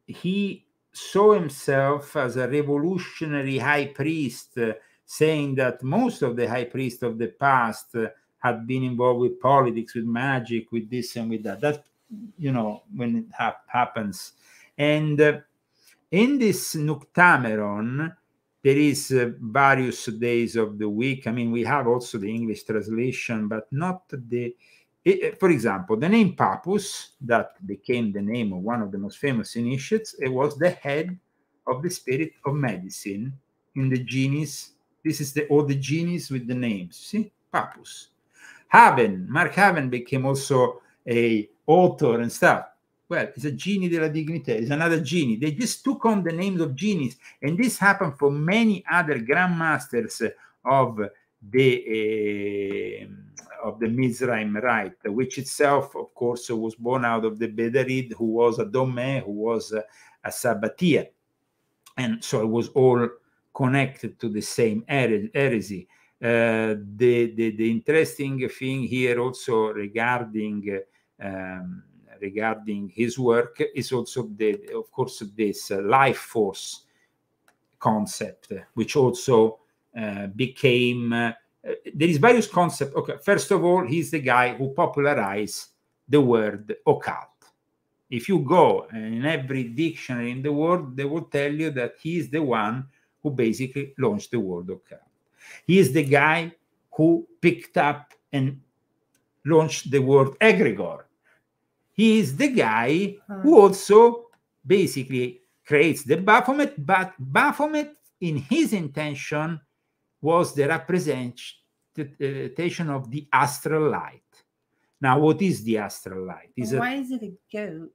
he saw himself as a revolutionary high priest, uh, saying that most of the high priests of the past uh, had been involved with politics, with magic, with this and with that. That you know when it ha- happens. And uh, in this Nuktameron, there is uh, various days of the week. I mean, we have also the English translation, but not the. It, for example, the name Papus that became the name of one of the most famous initiates. It was the head of the spirit of medicine in the genies. This is the all the genies with the names. See, Papus Haben, Mark Haven became also a author and stuff. Well, it's a genie della dignità, it's another genie. They just took on the names of genies. And this happened for many other grandmasters of the uh, of the Mizraim rite, which itself, of course, was born out of the Bedarid, who was a Domme, who was a, a Sabbatia. And so it was all connected to the same heresy. Eh, the, the, the interesting thing here also regarding um, regarding his work is also the of course this life force concept which also eh, became uh, there is various concept. Okay, first of all, he's the guy who popularized the word occult. If you go in every dictionary in the world, they will tell you that he is the one who basically launched the word occult. He is the guy who picked up and launched the word egregore. He is the guy who also basically creates the Baphomet, but Baphomet, in his intention, was the representation of the astral light. Now, what is the astral light? Is Why a, is it a goat?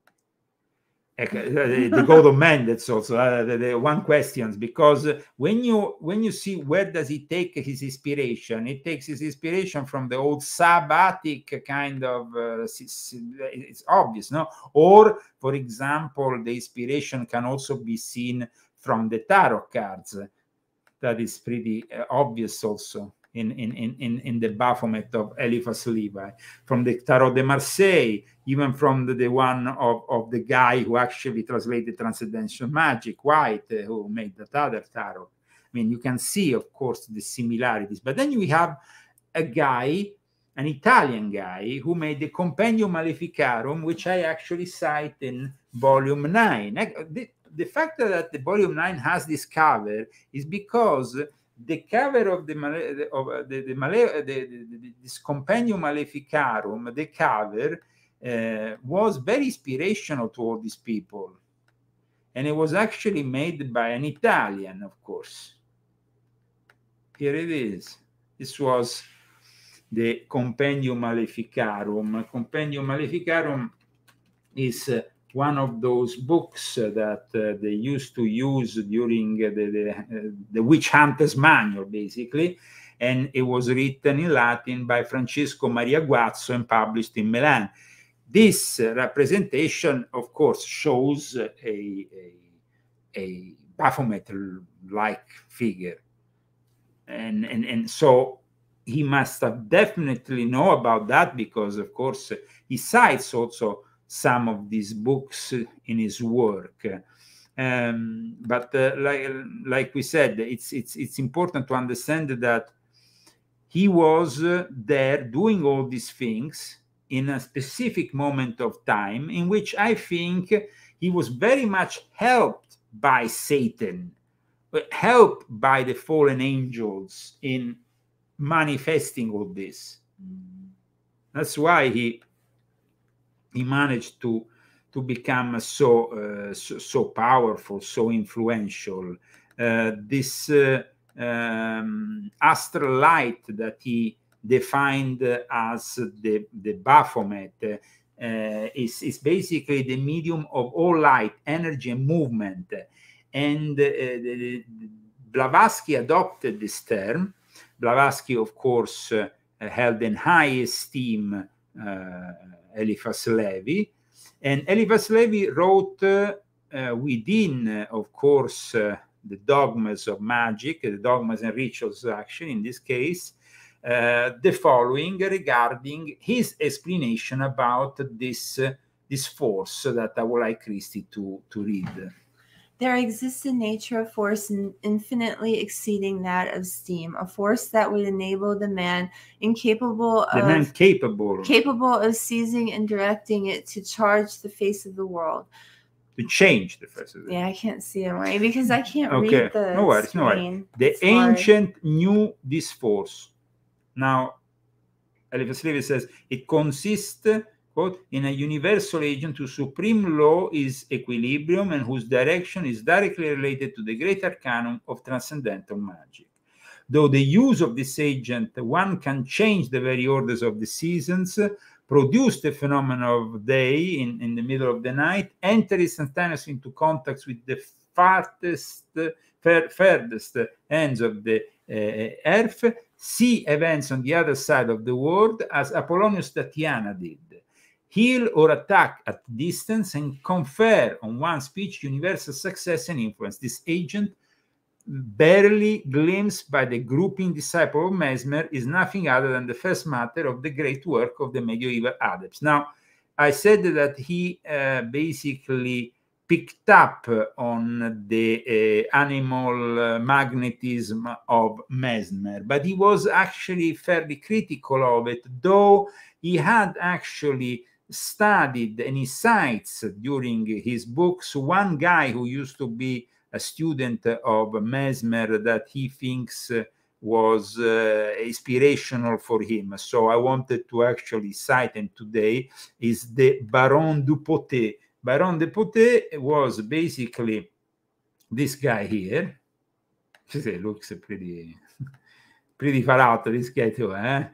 Eh, eh, the god of man that's also uh, the, the one questions because when you when you see where does he take his inspiration it takes his inspiration from the old sabbatic kind of uh, eh, it's obvious no or for example the inspiration can also be seen from the tarot cards that is pretty obvious also in, in, in, in the Baphomet of Eliphas Levi, from the Tarot de Marseille, even from the, the one of, of the guy who actually translated Transcendental Magic, White, uh, who made that other tarot. I mean, you can see, of course, the similarities. But then we have a guy, an Italian guy, who made the Compendium Maleficarum, which I actually cite in Volume 9. The, the fact that the Volume 9 has this cover is because the cover of the of uh, the the, male, uh, the, the, this compendium maleficarum, the cover uh, was very inspirational to all these people, and it was actually made by an Italian, of course. Here it is. This was the compendium maleficarum. Compendium maleficarum is. Uh, one of those books uh, that uh, they used to use during the, the, uh, the witch hunter's manual, basically and it was written in Latin by Francisco Maria Guazzo and published in Milan. This representation, of course, shows a, a, a Baphomet-like figure. And, and, and so he must have definitely know about that because, of course, he cites also some of these books in his work. Um, but uh, like, like we said, it's, it's, it's important to understand that he was uh, there doing all these things in a specific moment of time in which I think he was very much helped by Satan, uh, helped by the fallen angels in manifesting all this. Mm. That's why he he managed to to become so uh, so, so, powerful, so influential. Uh, this uh, um, astral light that he defined as the the Baphomet uh, is is basically the medium of all light, energy, and movement. And uh, Blavatsky adopted this term. Blavatsky, of course, uh, held in high esteem. Eliphas Levi. And Eliphas Levi wrote uh, uh, within, uh, of course, the dogmas of magic, the dogmas and rituals action in this case, uh, the following regarding his explanation about this uh, this force that I would like Christie to to read. There exists a nature of force infinitely exceeding that of steam, a force that would enable the man incapable of the man capable capable of seizing and directing it to charge the face of the world. To change the face of the world. Yeah, I can't see it right because I can't okay. read the no worries, screen. no worries. The it's ancient hard. knew this force. Now, Eliphas Levi says it consists Quote, in a universal agent whose supreme law is equilibrium and whose direction is directly related to the greater canon of transcendental magic. Though the use of this agent, one can change the very orders of the seasons, produce the phenomena of day in, in the middle of the night, enter instantaneously into contacts with the farthest, furthest ends of the uh, earth, see events on the other side of the world as Apollonius Tatiana did heal or attack at distance and confer on one speech universal success and influence. This agent, barely glimpsed by the grouping disciple of Mesmer, is nothing other than the first matter of the great work of the medieval adepts. Now, I said that he uh, basically picked up on the uh, animal uh, magnetism of Mesmer, but he was actually fairly critical of it, though he had actually studied and he cites during his books one guy who used to be a student of Mesmer that he thinks uh, was uh, inspirational for him. So I wanted to actually cite him today is the Baron Dupotet. Baron Dupotet was basically this guy here. It looks pretty, pretty far out. This guy too, eh?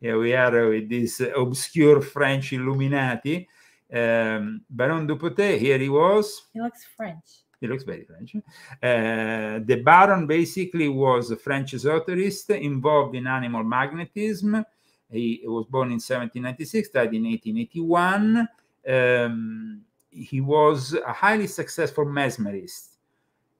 Here we are with this obscure French Illuminati. Um, Baron Dupotet, here he was. He looks French. He looks very French. Uh, the Baron basically was a French esoterist involved in animal magnetism. He was born in 1796, died in 1881. Um, ehm, he was a highly successful mesmerist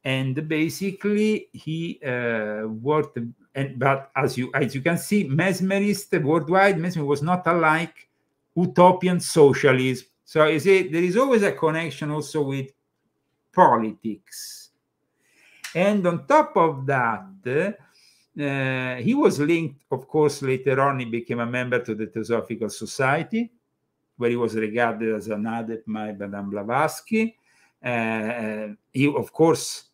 and basically he uh, worked and but as you as you can see mesmerist worldwide mesmer was not alike utopian socialism so you see there is always a connection also with politics and on top of that uh, he was linked of course later on he became a member to the theosophical society where he was regarded as an adept by madame blavatsky uh, uh he of course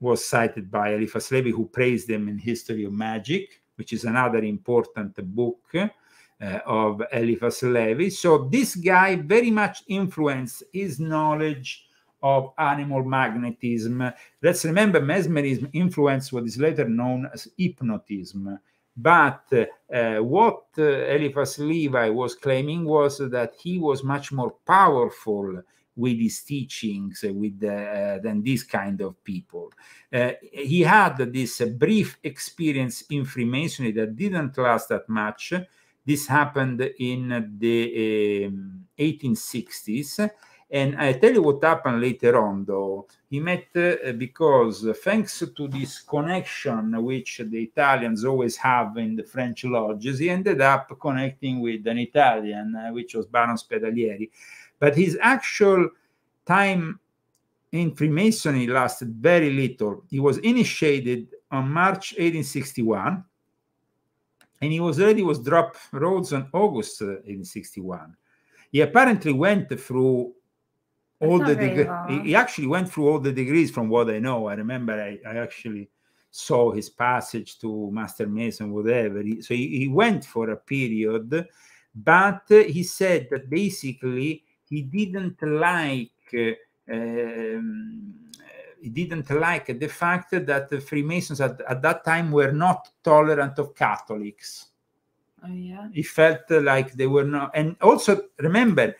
was cited by Eliphas Levi, who praised them in History of Magic, which is another important book uh, of Eliphas Levi. So this guy very much influenced his knowledge of animal magnetism. Let's remember mesmerism influenced what is later known as hypnotism. But uh, what uh, Eliphas Levi was claiming was that he was much more powerful with his teachings, uh, with uh, than this kind of people. Uh, he had this brief experience in Freemasonry that didn't last that much. This happened in the um, 1860s. And I tell you what happened later on, though. He met uh, because, uh, thanks to this connection which the Italians always have in the French lodges, he ended up connecting with an Italian, uh, which was Baron Spedalieri. But his actual time in Freemasonry lasted very little. He was initiated on March 1861, and he was already was dropped Rhodes on August 1861. Uh, he apparently went through all the degrees. He actually went through all the degrees, from what I know. I remember I, I actually saw his passage to Master Mason, whatever. He, so he, he went for a period, but he said that basically he didn't like um, he didn't like the fact that the Freemasons at, at that time were not tolerant of Catholics. Oh, yeah. He felt like they were not, and also remember,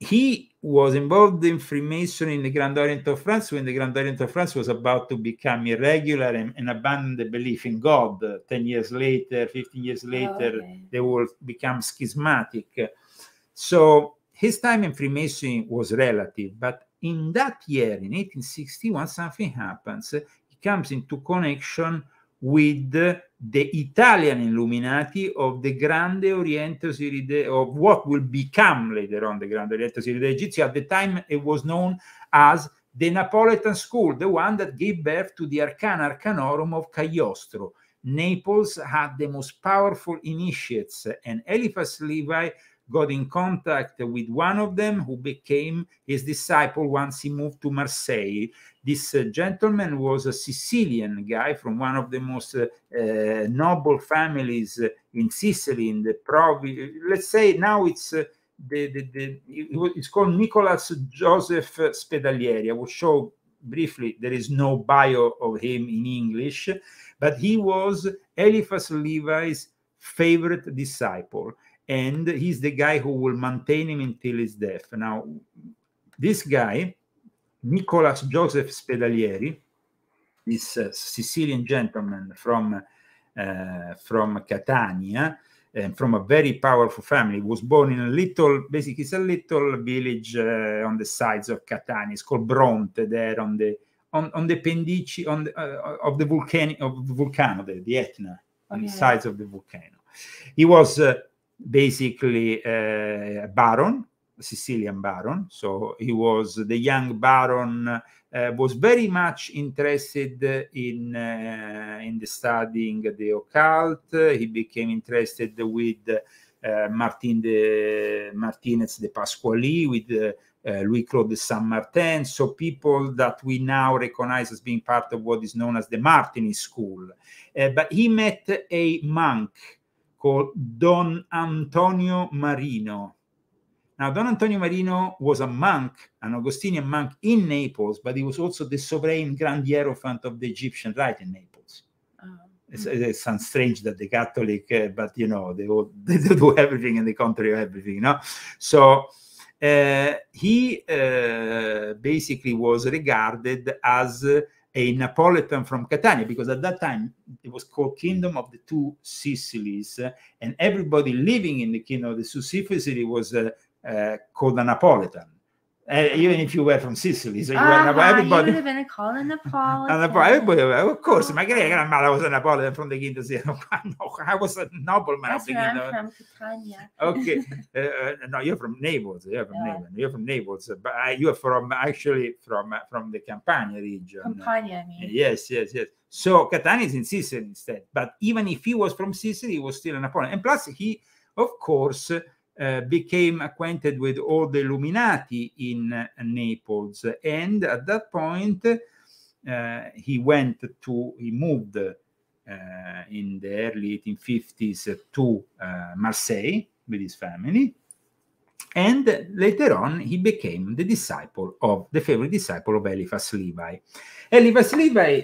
he was involved in Freemasonry in the Grand Orient of France when the Grand Orient of France was about to become irregular and, and abandon the belief in God. Uh, 10 years later, 15 years later, oh, okay. they will become schismatic. So his time in Freemasonry was relative, but in that year, in 1861, something happens. He comes into connection with the Italian Illuminati of the Grande Oriente of what will become later on the Grande Oriente Iride Egizio. At the time, it was known as the Napolitan school, the one that gave birth to the Arcana Arcanorum of Cagliostro. Naples had the most powerful initiates, and Eliphas Levi got in contact with one of them who became his disciple once he moved to Marseille. This uh, gentleman was a Sicilian guy from one of the most uh, uh, noble families uh, in Sicily, in the province. Let's say now it's. Uh, the, the, the, it's called Nicolas Joseph Spedalieri. I will show briefly, there is no bio of him in English, but he was Eliphas Levi's favorite disciple and he's the guy who will maintain him until his death. Now, this guy, Nicolas Joseph Spedalieri, this uh, Sicilian gentleman from uh, from Catania, and from a very powerful family, was born in a little, basically, it's a little village uh, on the sides of Catania. It's called Bronte, there on the on, on the Pendici on the, uh, of the volcano of the volcano, the, the Etna, on okay. the sides of the volcano. He was uh, basically a uh, baron, a Sicilian baron. So he was the young baron uh, was very much interested in uh, in the studying the occult. He became interested with Martin de Martinez de Pasquali, with uh, Louis Claude Saint Martin, so people that we now recognize as being part of what is known as the Martini School. Uh, but he met a monk called Don Antonio Marino. Now, Don Antonio Marino was a monk, an Augustinian monk in Naples, but he was also the sovereign grand hierophant of the Egyptian rite in Naples. Oh. It sounds strange that the Catholic, uh, but you know, they, all, they do everything in the country, everything, you know. So, uh, he uh, basically was regarded as a Napolitan from Catania, because at that time it was called Kingdom of the Two Sicilies, and everybody living in the Kingdom of the Two Sicilies was uh, uh, called a Napolitan. Uh, even if you were from Sicily, so you uh-huh, were ah, everybody. You would have been called a Napolitan. a of course, my great ah. grandmother was a Napolitan from the Kingdom. no, I was a nobleman. That's where I'm from, Catania. okay, uh, no, you're from Naples. You're from yeah. Naples. You're from Naples, but uh, you're from actually from uh, from the Campania region. Campania, I mean. Yes, yes, yes. So Catania is in Sicily instead. But even if he was from Sicily, he was still a Napolitan. And plus, he, of course uh, became acquainted with all the Illuminati in uh, Naples. And at that point, uh, he went to, he moved uh, in the early 1850s to uh, Marseille with his family. And later on, he became the disciple of, the favorite disciple of Eliphas Levi. Eliphas Levi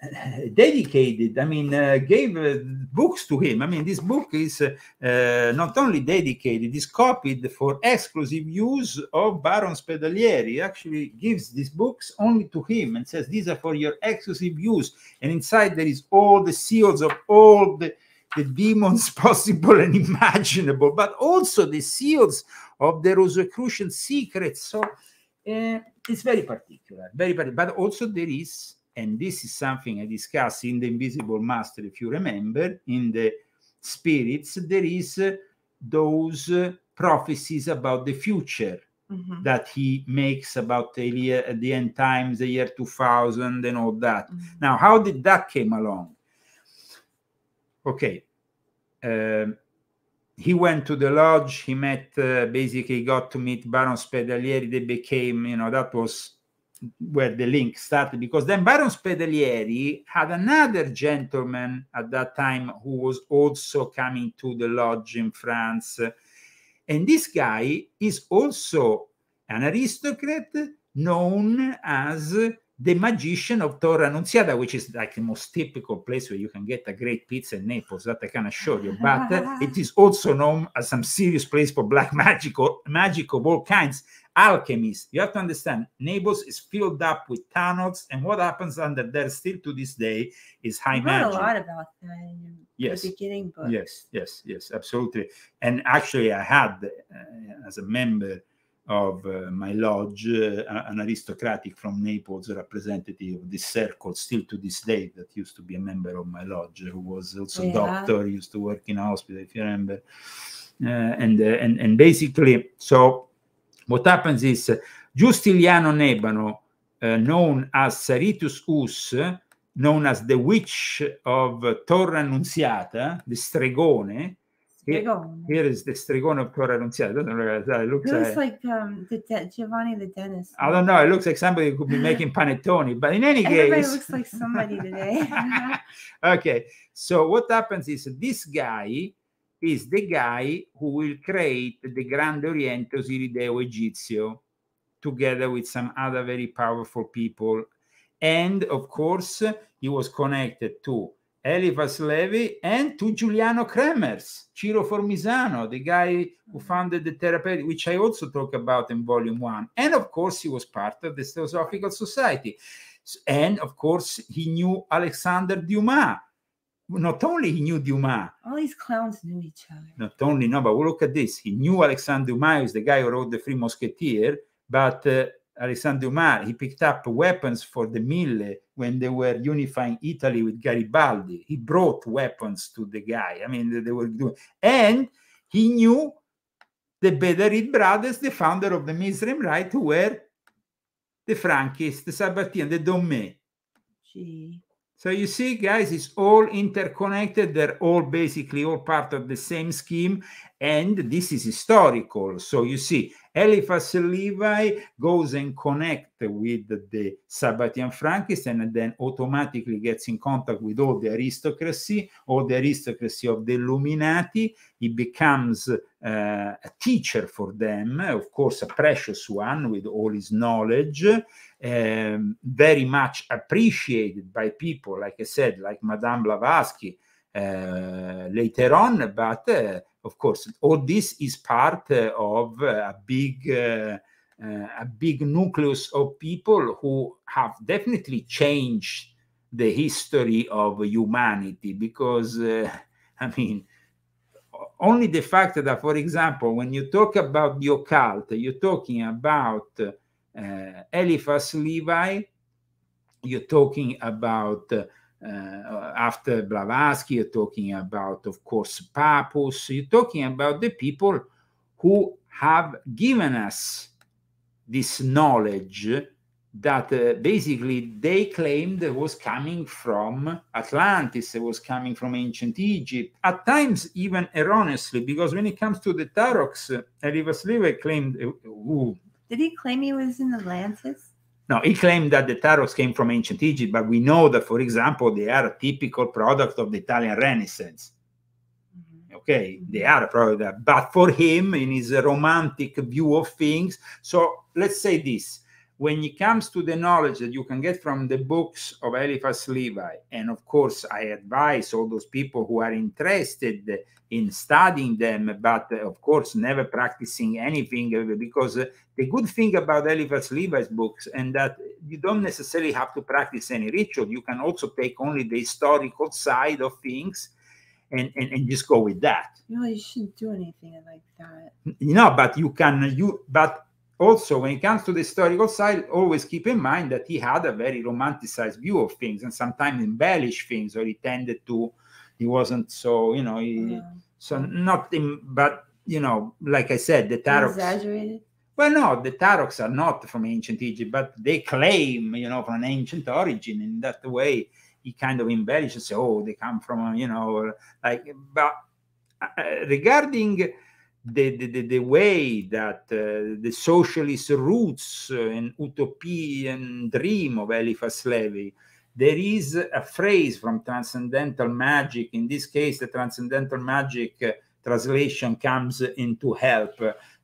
dedicated i mean uh, gave uh, books to him i mean this book is uh, not only dedicated It's copied for exclusive use of baron spedalieri he actually gives these books only to him and says these are for your exclusive use and inside there is all the seals of all the, the demons possible and imaginable but also the seals of the rosicrucian secrets so uh, it's very particular very particular but also there is and this is something I discussed in The Invisible Master, if you remember, in the spirits, there is uh, those uh, prophecies about the future mm-hmm. that he makes about the, uh, the end times, the year 2000 and all that. Mm-hmm. Now, how did that came along? Okay. Um, he went to the lodge. He met, uh, basically, got to meet Baron Spedalieri. They became, you know, that was where the link started because then Baron Spedalieri had another gentleman at that time who was also coming to the lodge in France. And this guy is also an aristocrat known as the magician of Torre Annunziata, which is like the most typical place where you can get a great pizza in Naples, that I can assure you. But it is also known as some serious place for black magic or magic of all kinds alchemist. You have to understand, Naples is filled up with tunnels, and what happens under there still to this day is high magic. a lot about that in yes. the beginning book. Yes, yes, yes, absolutely. And actually, I had uh, as a member of uh, my lodge, uh, an aristocratic from Naples, representative of this circle, still to this day, that used to be a member of my lodge, who was also yeah. doctor, used to work in a hospital, if you remember. Uh, and, uh, and and basically, so what happens is Justiniano Nebano, uh, eh, known as Saritus Us, known as the witch of Torre Annunziata, the stregone. stregone. Here, here is the stregone of Torre Annunziata. not It looks, it looks like, like um, the de- Giovanni the dentist. I don't know. It looks like somebody who could be making panettone. But in any Everybody case, looks like somebody today. okay. So what happens is this guy is the guy who will create the Grande Oriente Osirideo Egizio together with some other very powerful people. And of course, he was connected to Eliphas Levi and to Giuliano Kremers, Ciro Formisano, the guy who mm-hmm. founded the therapeutic, which I also talk about in volume one. And of course, he was part of the Theosophical Society. And of course, he knew Alexander Dumas, not only he knew Dumas. All these clowns knew each other. Not only, no, but look at this. He knew Alexandre Dumas, the guy who wrote The Free Musketeer, but uh, Alexandre Dumas, he picked up weapons for the Mille when they were unifying Italy with Garibaldi. He brought weapons to the guy. I mean, they were doing. And he knew the Bedarid brothers, the founder of the Muslim right, who were the Frankists, the Sabbatini, the Domé. Gee. So you see, guys, it's all interconnected. They're all basically all part of the same scheme and this is historical. So you see, Eliphas Levi goes and connect with the Sabbatian Frankists and then automatically gets in contact with all the aristocracy, all the aristocracy of the Illuminati. He becomes uh, a teacher for them, of course, a precious one with all his knowledge, um, very much appreciated by people, like I said, like Madame Blavatsky, Eh, later on. But eh, of course, all this is part of a big. Eh, a big nucleus of people who have definitely changed the history of humanity because I mean, only the fact that, for example, when you talk about the occult, you're talking about uh, Eliphas Levi, you're talking about uh, uh, after Blavatsky, you're talking about, of course, Papus, you're talking about the people who have given us this knowledge that uh, basically they claimed was coming from Atlantis, it was coming from ancient Egypt, at times even erroneously, because when it comes to the Taroks, uh, claimed. Uh, Did he claim he was in Atlantis? Now, he claimed that the taros came from ancient Egypt, but we know that, for example, they are a typical product of the Italian Renaissance. Mm-hmm. Okay, they are a product, but for him, in his romantic view of things, so let's say this when it comes to the knowledge that you can get from the books of Eliphas Levi, and of course, I advise all those people who are interested in studying them, but uh, of course, never practicing anything, uh, because uh, the good thing about Eliphas Levi's books and that you don't necessarily have to practice any ritual. You can also take only the historical side of things and, and, and just go with that. No, you shouldn't do anything like that. No, but you can you but also, when it comes to the historical side, always keep in mind that he had a very romanticized view of things and sometimes embellished things, or he tended to, he wasn't so, you know, he, yeah. so nothing, but, you know, like I said, the tarot. Exaggerated? Well, no, the Taroks are not from ancient Egypt, but they claim, you know, from an ancient origin. In that way, he kind of embellishes, oh, they come from, you know, like, but uh, regarding the, the, the, way that uh, the socialist roots and uh, utopian dream of Eliphas Levi. There is a phrase from Transcendental Magic. In this case, the Transcendental Magic uh, translation comes into help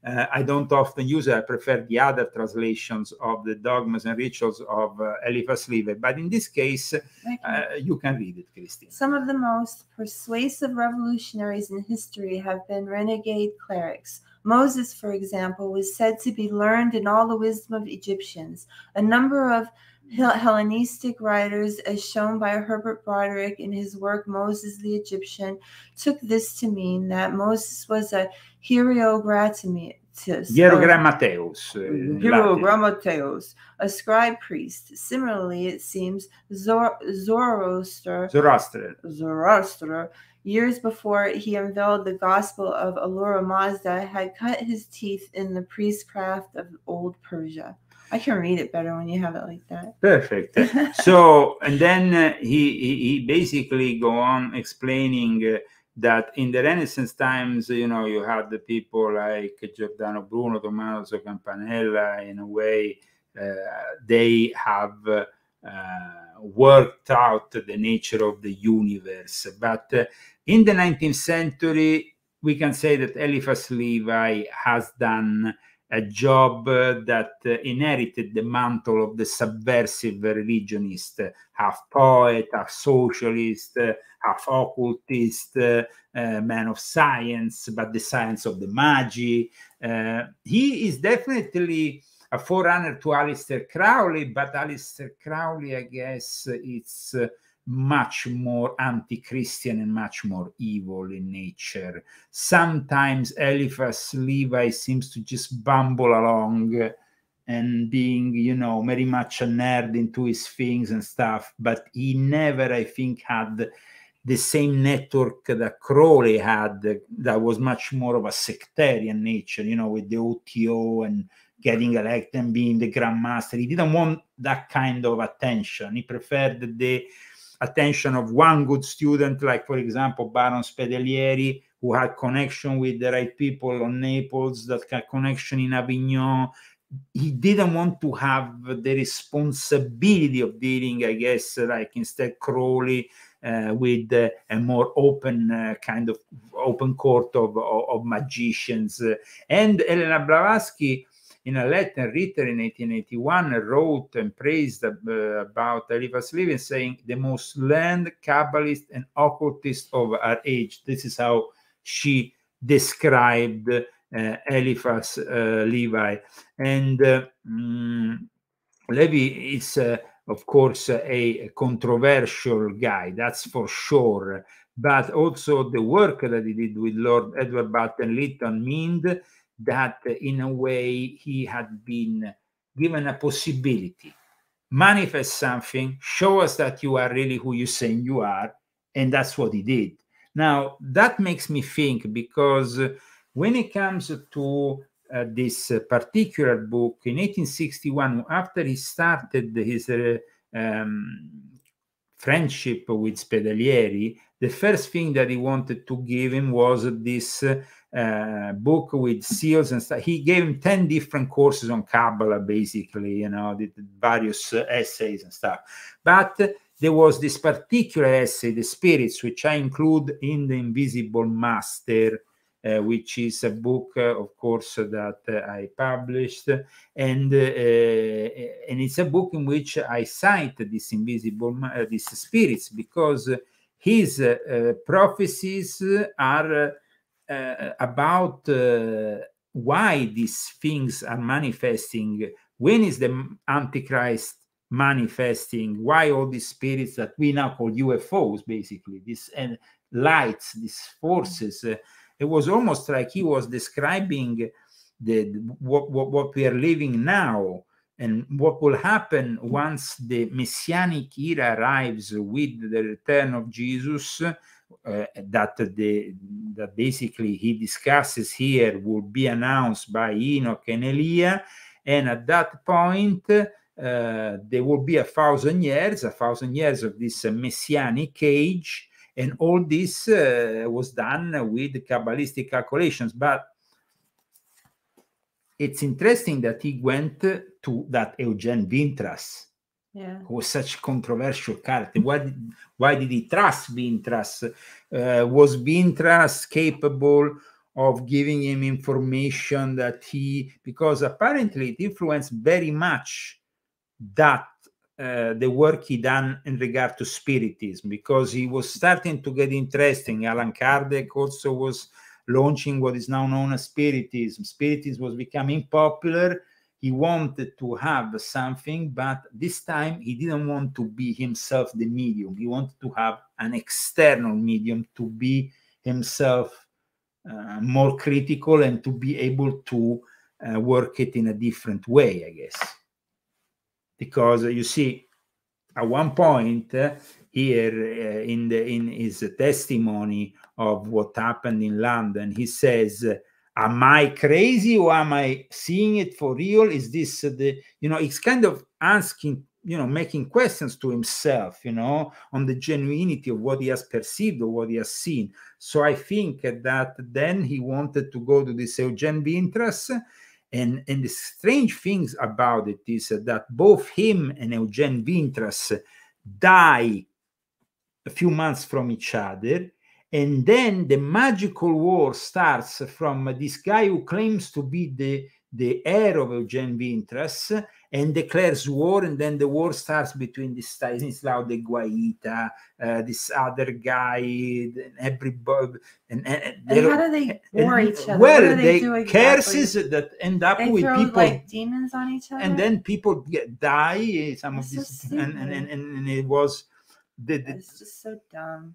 uh, I don't often use it. I prefer the other translations of the dogmas and rituals of uh, Eliphas Levi. But in this case, okay. uh, you can read it, Christine. Some of the most persuasive revolutionaries in history have been renegade clerics. Moses, for example, was said to be learned in all the wisdom of Egyptians. A number of Hellenistic writers, as shown by Herbert Broderick in his work Moses the Egyptian, took this to mean that Moses was a hierogrammateus. Hierogrammateus. Uh, hierogrammateus, a scribe priest. Similarly, it seems Zoroaster, Zoroaster, Zoroaster, years before he unveiled the gospel of Allura Mazda, had cut his teeth in the priestcraft of old Persia. I can read it better when you have it like that. Perfect. so, and then uh, he, he basically go on explaining uh, that in the Renaissance times, you know, you had the people like Giordano Bruno, Tommaso Campanella. In a way, uh, they have uh, worked out the nature of the universe. But uh, in the 19th century, we can say that Eliphas Levi has done a job that inherited the mantle of the subversive religionist, half poet, half socialist, half occultist, uh, man of science, but the science of the magi. Uh, he is definitely a forerunner to Aleister Crowley, but Aleister Crowley, I guess, it's uh, much more anti-Christian and much more evil in nature. Sometimes Eliphaz Levi seems to just bumble along and being, you know, very much a nerd into his things and stuff, but he never, I think, had the same network that Crowley had that was much more of a sectarian nature, you know, with the OTO and getting elected and being the grandmaster. He didn't want that kind of attention. He preferred the attention of one good student, like for example Baron Spedelieri, who had connection with the right people on Naples, that had connection in Avignon. He didn't want to have the responsibility of dealing, I guess, like instead Crowley uh, with uh, a more open uh, kind of open court of, of, of magicians. and Elena Blavatsky in a letter written in 1881, wrote and praised uh, about Eliphas Slevin, saying, the most learned Kabbalist and occultist of our age. This is how she described uh, Eliphas uh, Levi. And uh, mm, Levi is, uh, of course, a controversial guy, that's for sure. But also the work that he did with Lord Edward Barton Lytton meant that in a way he had been given a possibility manifest something show us that you are really who you say you are and that's what he did now that makes me think because when it comes to uh, this uh, particular book in 1861 after he started his uh, um, friendship with Spedalieri, the first thing that he wanted to give him was this uh, book with seals and stuff. He gave him 10 different courses on Kabbalah, basically, you know, the, the various uh, essays and stuff. But there was this particular essay, The Spirits, which I include in The Invisible Master, uh, which is a book, uh, of course, that I published. And, and it's a book in which I cite this invisible, these spirits, because his prophecies are uh, about uh, why these things are manifesting when is the antichrist manifesting why all these spirits that we now call ufos basically this and uh, lights these forces uh, it was almost like he was describing the what, what, what we are living now and what will happen once the messianic era arrives with the return of jesus uh, that the that basically he discusses here will be announced by Enoch and Elia, and at that point uh, there will be a thousand years, a thousand years of this messianic age, and all this uh, was done with kabbalistic calculations. But it's interesting that he went to that Eugen Vintras yeah. Who was such controversial character? Why did, why did he trust Bintras? Uh, was Bintras capable of giving him information that he because apparently it influenced very much that uh, the work he done in regard to spiritism because he was starting to get interesting alan kardec also was launching what is now known as spiritism spiritism was becoming popular he wanted to have something, but this time he didn't want to be himself the medium. He wanted to have an external medium to be himself uh, more critical and to be able to uh, work it in a different way, I guess. Because uh, you see, at one point uh, here uh, in the in his testimony of what happened in London, he says am i crazy or am i seeing it for real is this the you know it's kind of asking you know making questions to himself you know on the genuinity of what he has perceived or what he has seen so i think that then he wanted to go to this eugen Vintras and and the strange things about it is that both him and eugen Vintras die a few months from each other and then the magical war starts from this guy who claims to be the the heir of Eugene Vintras and declares war, and then the war starts between this Stanislao de Guaita, uh, this other guy, and everybody. And, and, and how do they war and, each other? Well, they, they curses exactly? that end up they with throw, people like demons on each other, and then people get, die. Eh, some That's of this, so and, and, and, and it was the, the, it's just so dumb.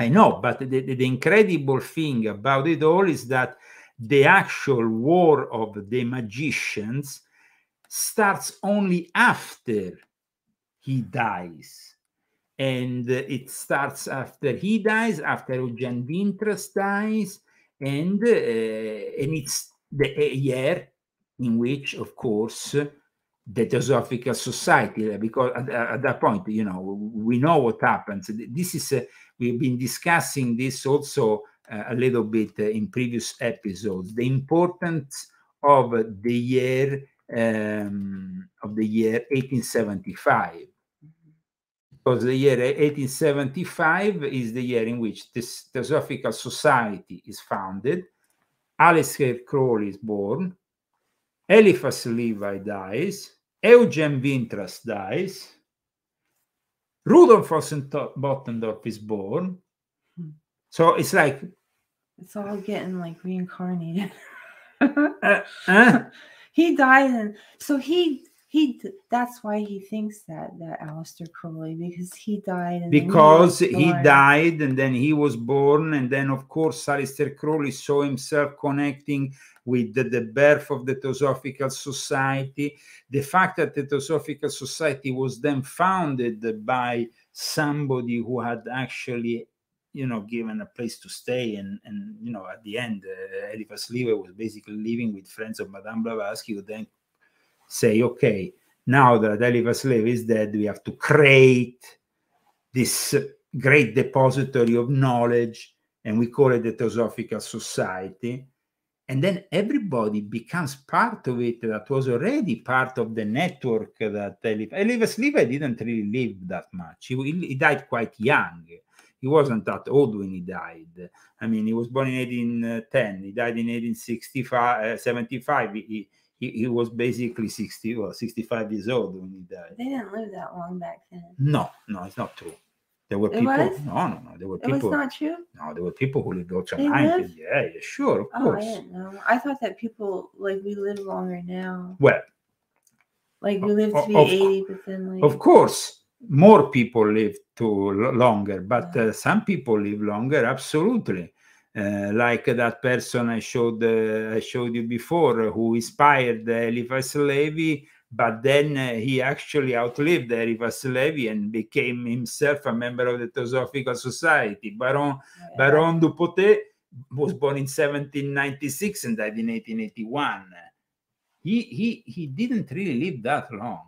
I know, but the, the, the incredible thing about it all is that the actual war of the magicians starts only after he dies. And uh, it starts after he dies, after Eugen Vintres dies, and, uh, and it's the year in which, of course, the Theosophical Society, uh, because at, uh, at, that point, you know, we know what happens. This is, uh, we've been discussing this also uh, a little bit uh, in previous episodes, the importance of the year, um, of the year 1875. Because the year 1875 is the year in which this Theosophical Society is founded, Alice Crowley is born, Eliphas Levi dies, Eugen Vintas dies, Rudolf Bottendorf is born. So it's like it's all getting like reincarnated. uh, uh? He died, and so he he that's why he thinks that that Alistair Crowley because he died because he, he, died and then he was born and then of course Alistair Crowley saw himself connecting with the, the birth of the Theosophical Society the fact that the Theosophical Society was then founded by somebody who had actually you know given a place to stay and and you know at the end uh, Eliphas Levi was basically living with friends of Madame Blavatsky who then say, okay, now that Eliva slave is dead, we have to create this great depository of knowledge, and we call it the Theosophical Society. And then everybody becomes part of it that was already part of the network that Eliva. Eliva didn't really live that much. He, he died quite young. He wasn't that old when he died. I mean, he was born in 1810. He died in 1875. Uh, 75. He, he, he was basically 60 or 65 years old when he died. They didn't live that long back then. No, no, it's not true. There were it people. Was? No, no, no. There were people. It was not true. No, there were people who lived longer. to lived. Yeah, yeah, sure, of oh, course. I didn't know. I thought that people like we live longer now. Well, like we live to be eighty, but then like. Of course, more people live to longer, but yeah. uh, some people live longer. Absolutely, Eh, like that person I showed uh, I showed you before, who inspired Eliphas Levi, but then uh, he actually outlived Eliphas Levi and became himself a member of the Theosophical Society. Baron yeah. Baron Dupotet was born in 1796 and died in 1881. He he he didn't really live that long.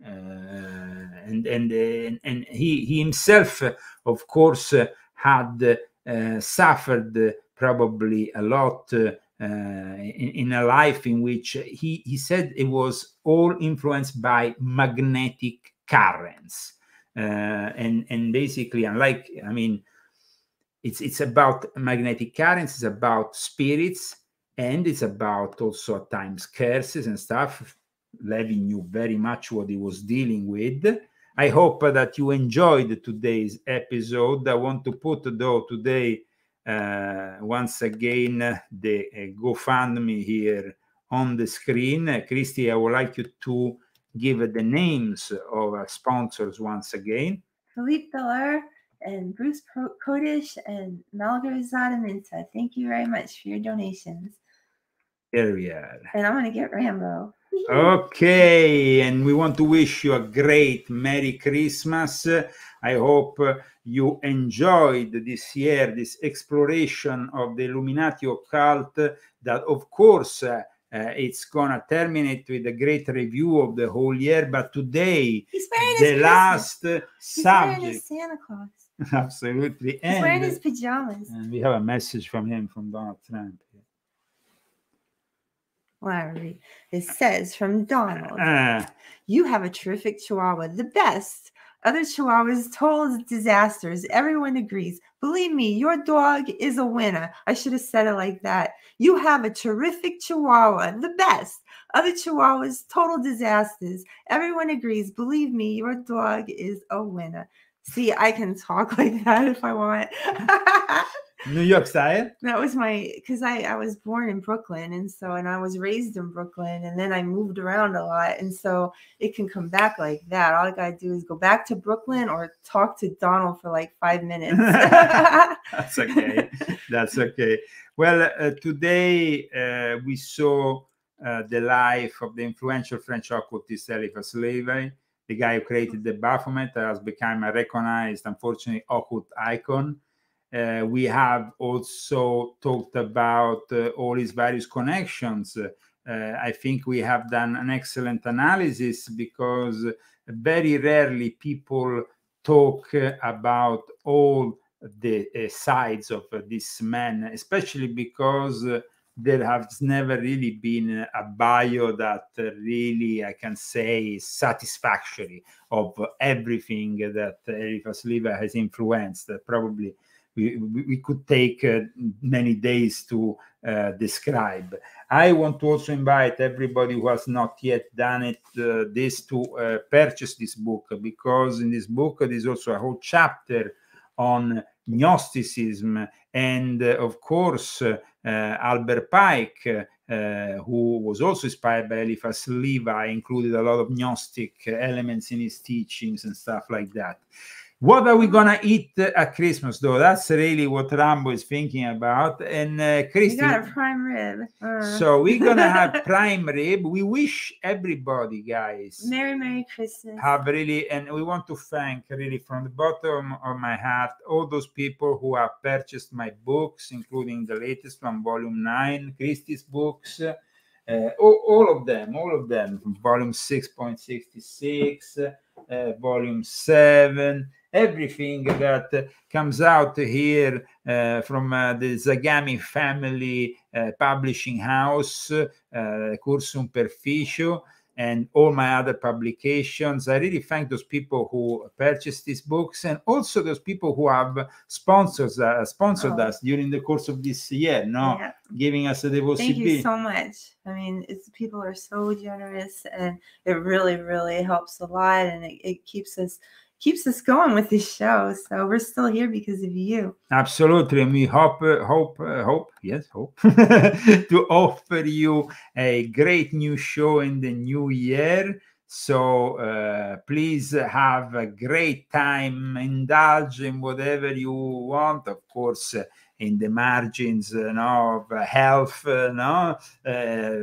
Mm. and and and he he himself, of course, had uh, suffered probably a lot uh, in, in, a life in which he, he said it was all influenced by magnetic currents. Uh, and, and basically, unlike, I mean, it's, it's about magnetic currents, it's about spirits, and it's about also at times curses and stuff. Levy knew very much what he was dealing with. I hope that you enjoyed today's episode. I want to put, though, today uh, once again the uh, GoFundMe here on the screen. Uh, Christy, I would like you to give the names of our sponsors once again. Philippe Delar and Bruce Kodish and Malgary Zadaminsa. Thank you very much for your donations. There we are. And I'm going to get Rambo. Okay, and we want to wish you a great Merry Christmas. I hope you enjoyed this year this exploration of the Illuminati occult. That, of course, uh, it's gonna terminate with a great review of the whole year. But today, the last Christmas. subject. Santa Claus. Absolutely. He's and, wearing his pajamas. And we have a message from him from Donald Trump. Larry. It says from Donald, uh, you have a terrific chihuahua, the best. Other chihuahuas told disasters. Everyone agrees. Believe me, your dog is a winner. I should have said it like that. You have a terrific chihuahua, the best. Other chihuahuas, total disasters. Everyone agrees. Believe me, your dog is a winner. See, I can talk like that if I want. New York style. That was my because I I was born in Brooklyn and so and I was raised in Brooklyn and then I moved around a lot and so it can come back like that. All I gotta do is go back to Brooklyn or talk to Donald for like five minutes. That's okay. That's okay. Well, uh, today uh, we saw uh, the life of the influential French occultist Eliphas Levi, the guy who created the Baphomet, has become a recognized, unfortunately, occult icon uh, we have also talked about uh, all his various connections. Uh, I think we have done an excellent analysis because very rarely people talk uh, about all the uh, sides of uh, this man, especially because there has never really been a bio that really I can say is satisfactory of everything that Eliphas has influenced. Probably we, we could take uh, many days to uh, describe. I want to also invite everybody who has not yet done it uh, this to purchase this book because in this book there is also a whole chapter on Gnosticism and, uh, of course, uh, Albert Pike, who was also inspired by Eliphas Levi, included a lot of Gnostic elements in his teachings and stuff like that. What are we gonna eat uh, at Christmas though? That's really what Rambo is thinking about. And uh, Christy, got a prime rib. Uh. So we're gonna have prime rib. We wish everybody, guys, Merry Merry Christmas. Have really, and we want to thank really from the bottom of my heart all those people who have purchased my books, including the latest one, Volume Nine, Christie's books. Uh, all, all, of them, all of them, volume 6.66, uh, volume 7, everything that comes out here uh, from uh, the Zagami family uh, publishing house, uh, Cursum Perficio, and all my other publications. I really thank those people who purchased these books and also those people who have sponsors uh, sponsored oh. us during the course of this year, no, yeah. giving us a devotion. Thank you so much. I mean, people are so generous, and it really, really helps a lot, and it, it keeps us keeps us going with this show. So we're still here because of you. Absolutely, we hope, uh, hope, uh, hope, yes, hope to offer you a great new show in the new year. So uh, please have a great time, indulge in whatever you want. Of course. in the margins uh, of uh, health, you uh, uh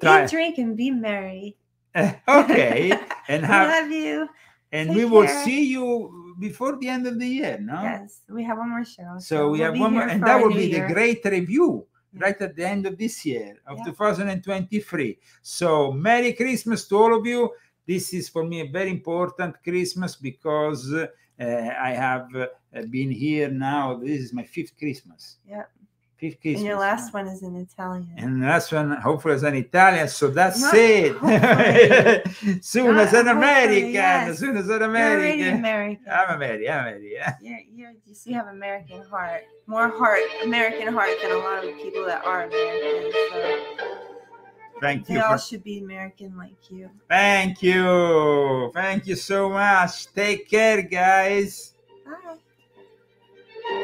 try- drink, and be merry. okay, and have, have you and Take we care. will see you before the end of the year, no? Yes, we have one more show. So, so we we'll have one more, and that will be year. the great review yeah. right at the end of this year of yeah. 2023. So Merry Christmas to all of you. This is for me a very important Christmas because uh, I have uh, been here now. This is my fifth Christmas. Yeah and your last one is in Italian. And the last one, hopefully, is in Italian. So that's Not it. soon Not as an American. Yes. As soon as in America. You're American. I'm American. I'm American. Yeah. You're, you're, you see, have American heart. More heart, American heart than a lot of people that are American. So Thank you. We all should be American like you. Thank you. Thank you so much. Take care, guys. Bye.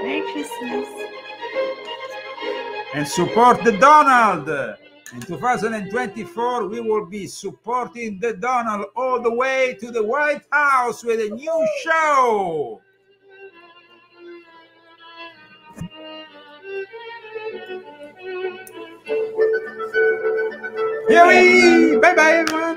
Merry Christmas and support the Donald. In 2024, we will be supporting the Donald all the way to the White House with a new show. Here we, bye bye everyone.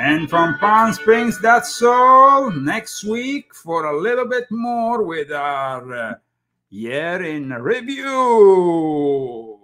And from Palm Springs, that's all. Next week for a little bit more with our uh, year in review.